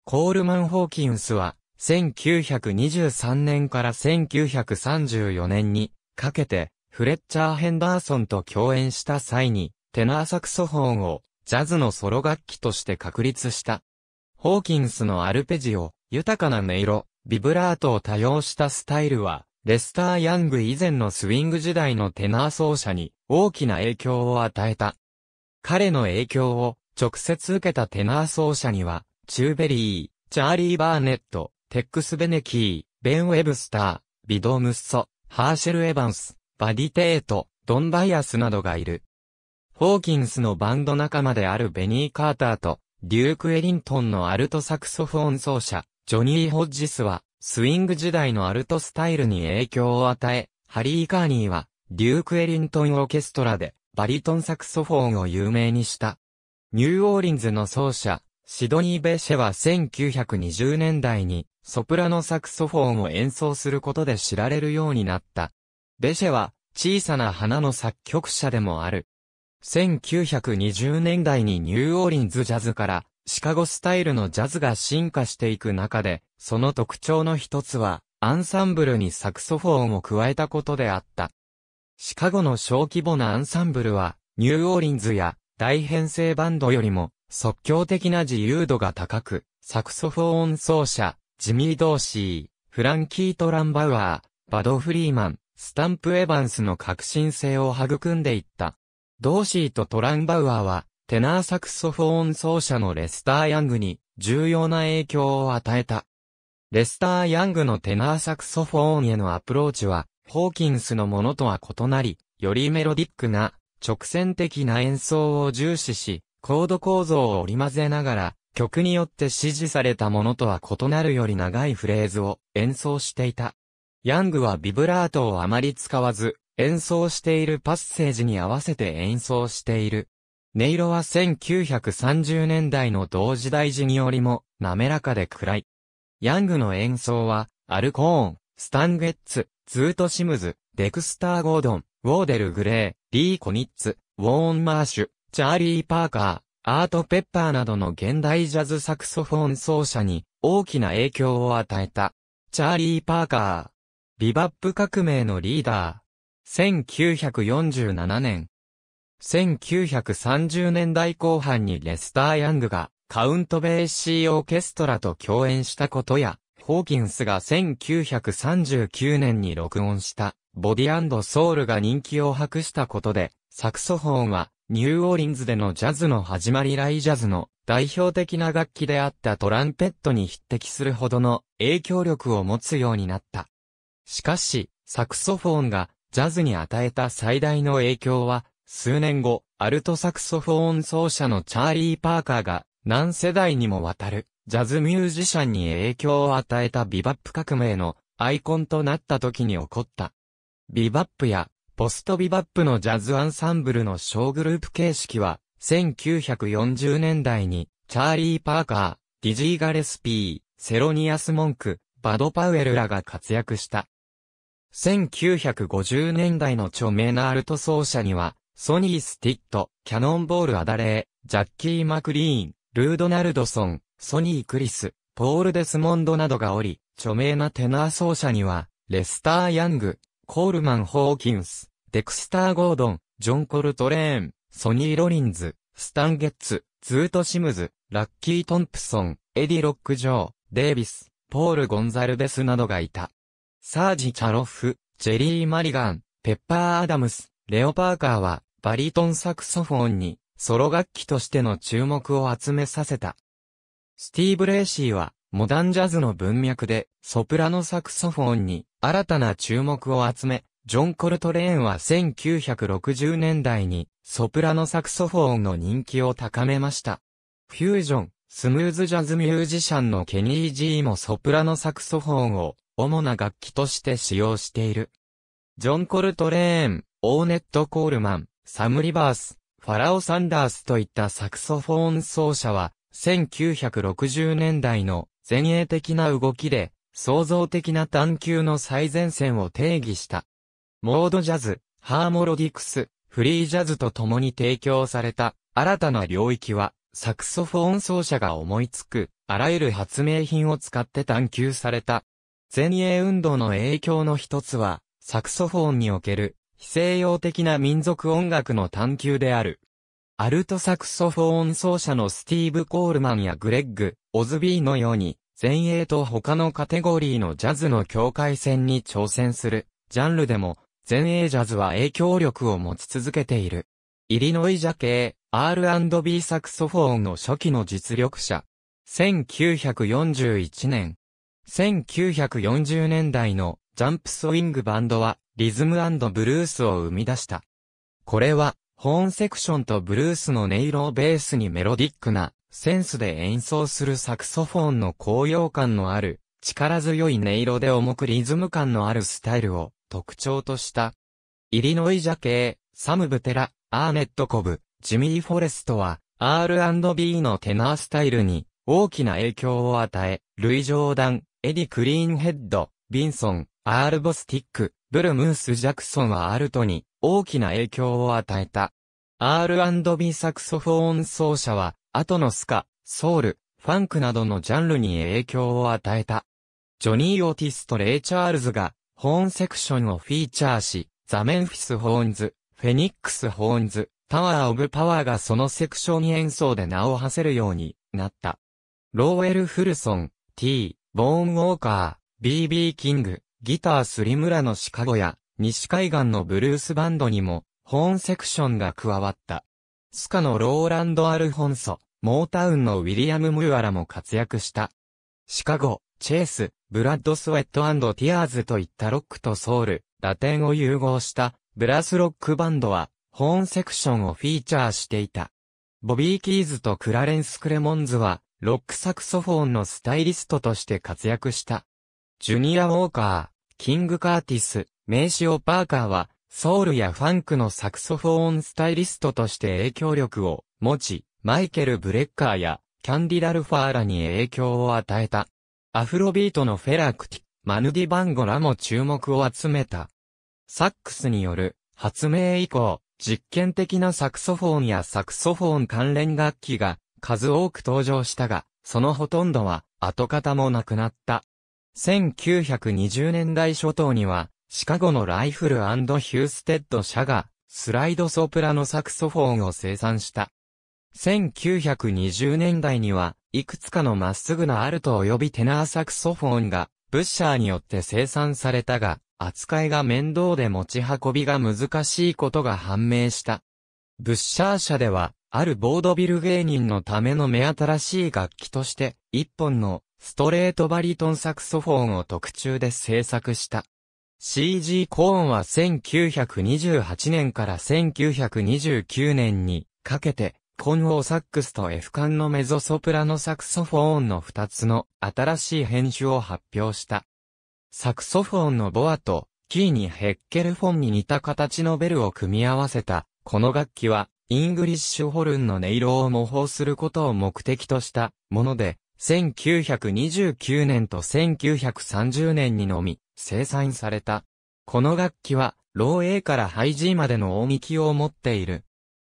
コールマン・ホーキンスは、1923年から1934年にかけて、フレッチャー・ヘンダーソンと共演した際に、テナーサクソフォンをジャズのソロ楽器として確立した。ホーキンスのアルペジオ、豊かな音色、ビブラートを多用したスタイルは、レスター・ヤング以前のスウィング時代のテナー奏者に大きな影響を与えた。彼の影響を直接受けたテナー奏者には、チューベリー、チャーリー・バーネット、テックス・ベネキー、ベン・ウェブスター、ビドームッソ、ハーシェル・エヴァンス、バディ・テート、ドン・バイアスなどがいる。ホーキンスのバンド仲間であるベニー・カーターと、デューク・エリントンのアルトサクソフォン奏者、ジョニー・ホッジスは、スイング時代のアルトスタイルに影響を与え、ハリー・カーニーは、デューク・エリントン・オーケストラで、バリトンサクソフォンを有名にした。ニューオーリンズの奏者、シドニー・ベシェは1920年代にソプラノサクソフォンを演奏することで知られるようになった。ベシェは小さな花の作曲者でもある。1920年代にニューオーリンズジャズからシカゴスタイルのジャズが進化していく中で、その特徴の一つはアンサンブルにサクソフォンを加えたことであった。シカゴの小規模なアンサンブルはニューオーリンズや大編成バンドよりも即興的な自由度が高く、サクソフォーン奏者、ジミー・ドーシー、フランキー・トランバウアー、バド・フリーマン、スタンプ・エヴァンスの革新性を育んでいった。ドーシーとトランバウアーは、テナーサクソフォーン奏者のレスター・ヤングに重要な影響を与えた。レスター・ヤングのテナーサクソフォーンへのアプローチは、ホーキンスのものとは異なり、よりメロディックな、直線的な演奏を重視し、コード構造を織り交ぜながら、曲によって指示されたものとは異なるより長いフレーズを演奏していた。ヤングはビブラートをあまり使わず、演奏しているパッセージに合わせて演奏している。音色は1930年代の同時代時によりも滑らかで暗い。ヤングの演奏は、アルコーン、スタンゲッツ、ズートシムズ、デクスター・ゴードン、ウォーデル・グレー、リー・コニッツ、ウォーン・マーシュ、チャーリー・パーカー、アート・ペッパーなどの現代ジャズサクソフォン奏者に大きな影響を与えた。チャーリー・パーカー、ビバップ革命のリーダー、1947年。1930年代後半にレスター・ヤングがカウントベーシーオーケストラと共演したことや、ホーキンスが1939年に録音したボディソウルが人気を博したことで、サクソフォンはニューオーリンズでのジャズの始まり以来ジャズの代表的な楽器であったトランペットに匹敵するほどの影響力を持つようになった。しかし、サクソフォンがジャズに与えた最大の影響は、数年後、アルトサクソフォン奏者のチャーリー・パーカーが何世代にもわたるジャズミュージシャンに影響を与えたビバップ革命のアイコンとなった時に起こった。ビバップやポストビバップのジャズアンサンブルの小グループ形式は、1940年代に、チャーリー・パーカー、ディジー・ガレスピー、セロニアス・モンク、バド・パウエルらが活躍した。1950年代の著名なアルト奏者には、ソニー・スティット、キャノンボール・アダレー、ジャッキー・マクリーン、ルード・ナルドソン、ソニー・クリス、ポール・デスモンドなどがおり、著名なテナー奏者には、レスター・ヤング、コールマン・ホーキンス、デクスター・ゴードン、ジョン・コルトレーン、ソニー・ロリンズ、スタン・ゲッツ、ズート・シムズ、ラッキー・トンプソン、エディ・ロック・ジョー、デイビス、ポール・ゴンザルデスなどがいた。サージ・チャロフ、ジェリー・マリガン、ペッパー・アダムス、レオ・パーカーは、バリトンサクソフォンに、ソロ楽器としての注目を集めさせた。スティーブ・レイシーは、モダンジャズの文脈で、ソプラノサクソフォンに、新たな注目を集め、ジョン・コルトレーンは1960年代にソプラノサクソフォーンの人気を高めました。フュージョン、スムーズジャズミュージシャンのケニー・ジーもソプラノサクソフォーンを主な楽器として使用している。ジョン・コルトレーン、オーネット・コールマン、サム・リバース、ファラオ・サンダースといったサクソフォーン奏者は1960年代の前衛的な動きで創造的な探求の最前線を定義した。モードジャズ、ハーモロディクス、フリージャズと共に提供された新たな領域は、サクソフォン奏者が思いつく、あらゆる発明品を使って探求された。前衛運動の影響の一つは、サクソフォンにおける、非西洋的な民族音楽の探求である。アルトサクソフォン奏者のスティーブ・コールマンやグレッグ、オズビーのように、前衛と他のカテゴリーのジャズの境界線に挑戦する、ジャンルでも、前衛ジャズは影響力を持ち続けている。イリノイジャ系、R&B サクソフォンの初期の実力者。1941年。1940年代のジャンプスウィングバンドはリズムブルースを生み出した。これは、ホーンセクションとブルースの音色をベースにメロディックなセンスで演奏するサクソフォンの高揚感のある、力強い音色で重くリズム感のあるスタイルを特徴とした。イリノイジャー、サム・ブテラ、アーネット・コブ、ジミー・フォレストは R&B のテナースタイルに大きな影響を与え、ルイ・ジョーダン、エディ・クリーンヘッド、ビンソン、アール・ボスティック、ブル・ムース・ジャクソンはアルトに大きな影響を与えた。R&B サクソフォーン奏者は後のスカ、ソウル、ファンクなどのジャンルに影響を与えた。ジョニー・オーティスとレイ・チャールズが、ホーンセクションをフィーチャーし、ザ・メンフィス・ホーンズ、フェニックス・ホーンズ、タワー・オブ・パワーがそのセクション演奏で名を馳せるようになった。ローエル・フルソン、T、ボーン・ウォーカー、BB・ キング、ギター・スリムラのシカゴや、西海岸のブルースバンドにも、ホーンセクションが加わった。スカのローランド・アルフォンソ、モータウンのウィリアム・ムーアラも活躍した。シカゴ、チェース、ブラッド・スウェットティアーズといったロックとソウル、ラテンを融合したブラスロックバンドは、ホーンセクションをフィーチャーしていた。ボビー・キーズとクラレンス・クレモンズは、ロックサクソフォンのスタイリストとして活躍した。ジュニア・ウォーカー、キング・カーティス、名刺オ・パーカーは、ソウルやファンクのサクソフォーンスタイリストとして影響力を持ち、マイケル・ブレッカーやキャンディ・ラルファーらに影響を与えた。アフロビートのフェラクティ、マヌディ・バンゴらも注目を集めた。サックスによる発明以降、実験的なサクソフォンやサクソフォン関連楽器が数多く登場したが、そのほとんどは跡形もなくなった。1920年代初頭にはシカゴのライフルヒューステッド社が、スライドソプラノサクソフォンを生産した。1920年代には、いくつかのまっすぐなアルト及びテナーサクソフォンが、ブッシャーによって生産されたが、扱いが面倒で持ち運びが難しいことが判明した。ブッシャー社では、あるボードビル芸人のための目新しい楽器として、一本のストレートバリトンサクソフォンを特注で制作した。CG コーンは1928年から1929年にかけて、コンオーサックスと F 管のメゾソプラノサクソフォーンの2つの新しい編集を発表した。サクソフォンのボアとキーにヘッケルフォンに似た形のベルを組み合わせた、この楽器は、イングリッシュホルンの音色を模倣することを目的としたもので、1929年と1930年にのみ生産された。この楽器は、ロー A からハイ G までの大幹を持っている。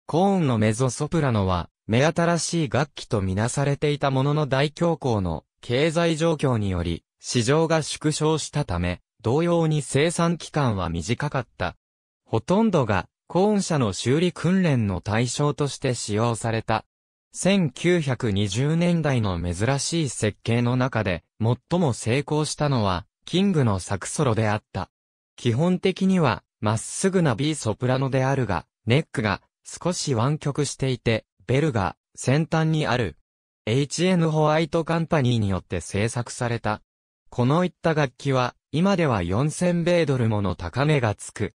コーンのメゾソプラノは、目新しい楽器とみなされていたものの大恐慌の経済状況により、市場が縮小したため、同様に生産期間は短かった。ほとんどが、コーン社の修理訓練の対象として使用された。1920年代の珍しい設計の中で、最も成功したのは、キングのサクソロであった。基本的には、まっすぐな B ソプラノであるが、ネックが少し湾曲していて、ベルが先端にある HN ホワイトカンパニーによって制作された。このいった楽器は、今では4000米ドルもの高値がつく。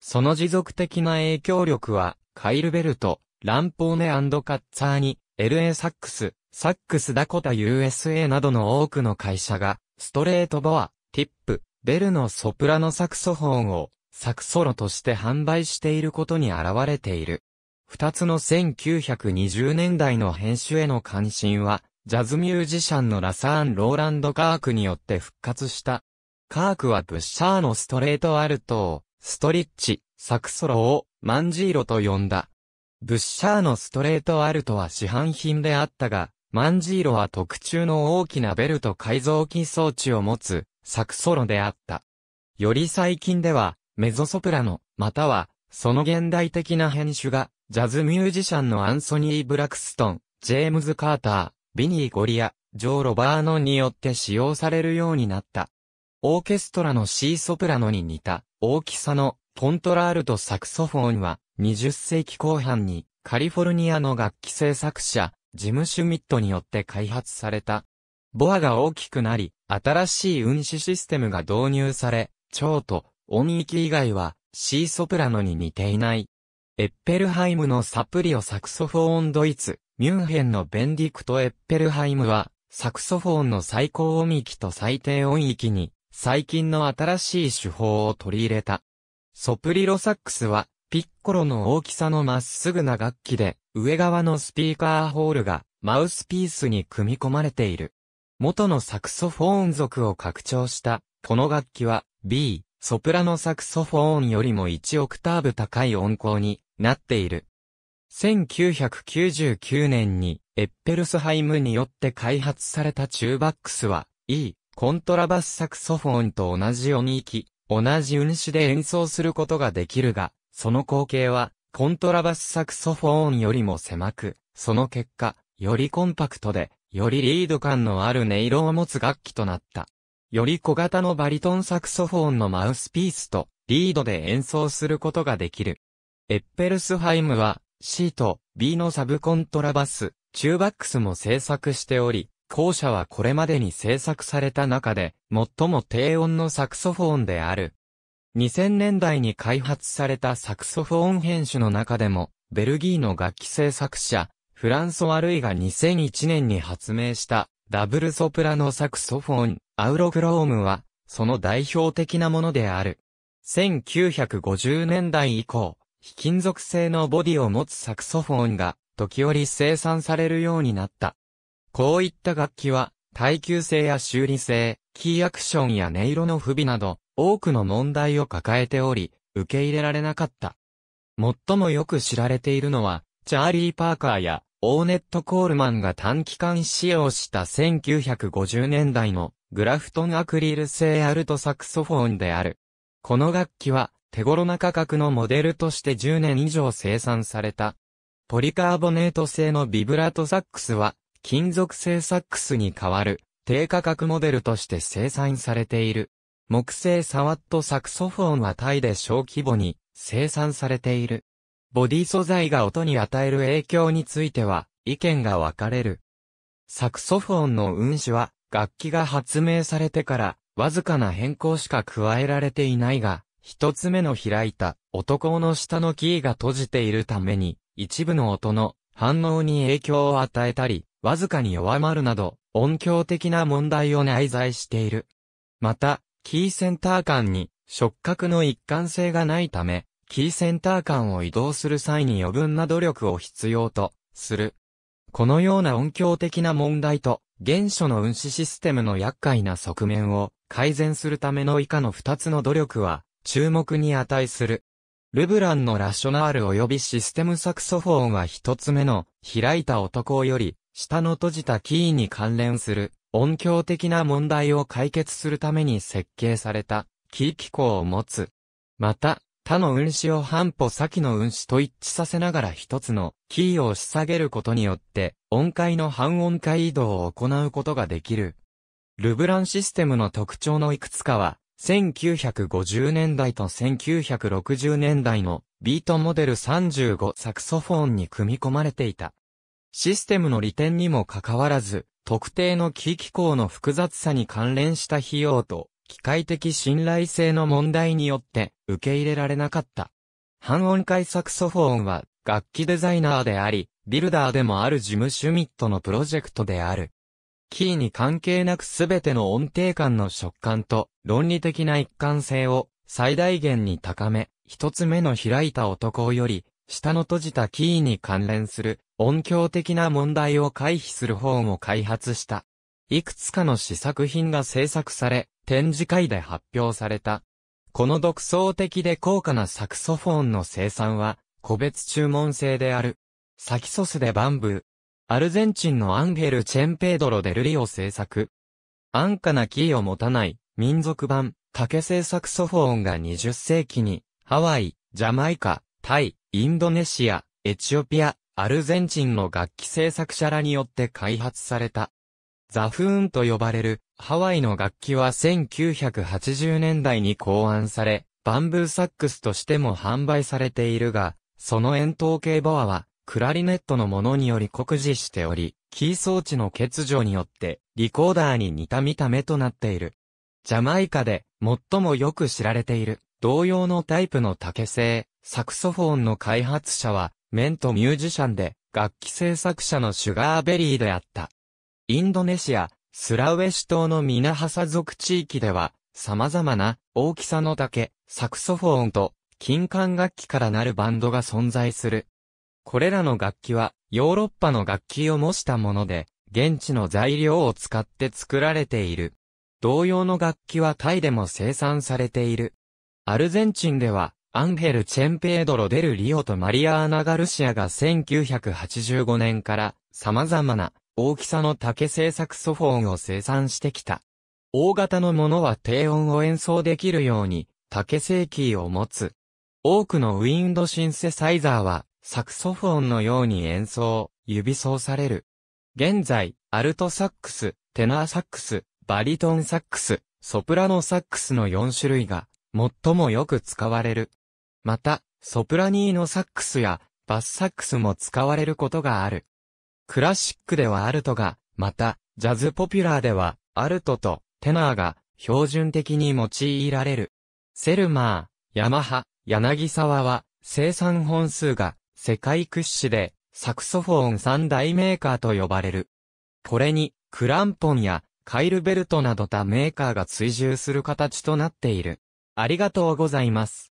その持続的な影響力は、カイルベルト、ランポーネカッツァーに、LA サックス、サックスダコタ USA などの多くの会社が、ストレートボア、ティップ、ベルのソプラノサクソフォンをサクソロとして販売していることに現れている。二つの1920年代の編集への関心は、ジャズミュージシャンのラサーン・ローランド・カークによって復活した。カークはブッシャーのストレートアルトを、ストリッチ、サクソロを、マンジーロと呼んだ。ブッシャーのストレートアルトは市販品であったが、マンジーロは特注の大きなベルと改造機装置を持つ、サクソロであった。より最近では、メゾソプラノ、または、その現代的な編集が、ジャズミュージシャンのアンソニー・ブラクストン、ジェームズ・カーター、ビニー・ゴリア、ジョー・ロバーノンによって使用されるようになった。オーケストラの C ソプラノに似た大きさのコントラールとサクソフォンは20世紀後半にカリフォルニアの楽器製作者ジム・シュミットによって開発されたボアが大きくなり、新しい運指システムが導入され、蝶と音域以外はシーソプラノに似ていない。エッペルハイムのサプリオサクソフォーンドイツ、ミュンヘンのベンディクト・エッペルハイムは、サクソフォーンの最高音域と最低音域に、最近の新しい手法を取り入れた。ソプリロサックスは、ピッコロの大きさのまっすぐな楽器で、上側のスピーカーホールが、マウスピースに組み込まれている。元のサクソフォーン族を拡張した、この楽器は B、ソプラノサクソフォーンよりも1オクターブ高い音高になっている。1999年にエッペルスハイムによって開発されたチューバックスは E、コントラバスサクソフォンと同じ音域、同じ運指で演奏することができるが、その光景はコントラバスサクソフォーンよりも狭く、その結果、よりコンパクトでよりリード感のある音色を持つ楽器となった。より小型のバリトンサクソフォンのマウスピースとリードで演奏することができる。エッペルスハイムは C と B のサブコントラバス、チューバックスも制作しており、後者はこれまでに制作された中で最も低音のサクソフォンである。2000年代に開発されたサクソフォン編種の中でも、ベルギーの楽器制作者、フランソワ・ルイが2001年に発明したダブルソプラノサクソフォン、アウロクロームは、その代表的なものである。1950年代以降、非金属製のボディを持つサクソフォンが、時折生産されるようになった。こういった楽器は、耐久性や修理性、キーアクションや音色の不備など、多くの問題を抱えており、受け入れられなかった。最もよく知られているのは、チャーリー・パーカーやオーネット・コールマンが短期間使用した1950年代のグラフトンアクリル製アルトサクソフォンである。この楽器は手頃な価格のモデルとして10年以上生産された。ポリカーボネート製のビブラトサックスは金属製サックスに代わる低価格モデルとして生産されている。木製サワットサクソフォンはタイで小規模に生産されている。ボディ素材が音に与える影響については、意見が分かれる。サクソフォンの運指は、楽器が発明されてから、わずかな変更しか加えられていないが、一つ目の開いた、男の下のキーが閉じているために、一部の音の反応に影響を与えたり、わずかに弱まるなど、音響的な問題を内在している。また、キーセンター間に触覚の一貫性がないため、キーセンター間を移動する際に余分な努力を必要とする。このような音響的な問題と、原初の運指システムの厄介な側面を改善するための以下の2つの努力は、注目に値する。ルブランのラショナール及びシステムサクソフォンは一つ目の開いた男より下の閉じたキーに関連する音響的な問題を解決するために設計されたキー機構を持つ。また、他の運指を半歩先の運指と一致させながら一つのキーを押し下げることによって、音階の半音階移動を行うことができる。ルブランシステムの特徴のいくつかは、1950年代と1960年代のビートモデル35サクソフォンに組み込まれていた。システムの利点にもかかわらず、特定のキー機構の複雑さに関連した費用と機械的信頼性の問題によって受け入れられなかった。半音階サクソフォンは楽器デザイナーであり、ビルダーでもあるジム・シュミットのプロジェクトである。キーに関係なくすべての音程感の触感と論理的な一貫性を最大限に高め、一つ目の開いた男より下の閉じたキーに関連する音響的な問題を回避する方を開発した。いくつかの試作品が制作され、展示会で発表された。この独創的で高価なサクソフォンの生産は、個別注文制である。サキソスでバンブー。アルゼンチンのアンヘル・チェンペードロ・デルリを制作。安価なキーを持たない、民族版、竹製サクソフォンが20世紀に、ハワイ、ジャマイカ、タイ、インドネシア、エチオピア、アルゼンチンの楽器製作者らによって開発された。ザフーンと呼ばれるハワイの楽器は1980年代に考案され、バンブーサックスとしても販売されているが、その円筒形ボアは、クラリネットのものにより酷似しており、キー装置の欠如によって、リコーダーに似た見た目となっている。ジャマイカで、最もよく知られている、同様のタイプの竹製、サクソフォンの開発者は、メントミュージシャンで、楽器制作者のシュガーベリーであった。インドネシア、スラウエシ島のミナハサ族地域では、様々な大きさの竹、サクソフォーンと金管楽器からなるバンドが存在する。これらの楽器はヨーロッパの楽器を模したもので、現地の材料を使って作られている。同様の楽器はタイでも生産されている。アルゼンチンでは、アンヘル・チェンペードロ・デル・リオとマリアアナ・ガルシアが1985年から様々な大きさの竹製サクソフォンを生産してきた。大型のものは低音を演奏できるように竹製キーを持つ。多くのウィンドシンセサイザーはサクソフォンのように演奏、指奏される。現在、アルトサックス、テナーサックス、バリトンサックス、ソプラノサックスの4種類が最もよく使われる。また、ソプラニーノサックスやバスサックスも使われることがある。クラシックではアルトが、また、ジャズポピュラーでは、アルトとテナーが標準的に用いられる。セルマー、ヤマハ、柳沢は、生産本数が世界屈指で、サクソフォン三大メーカーと呼ばれる。これに、クランポンやカイルベルトなど他メーカーが追従する形となっている。ありがとうございます。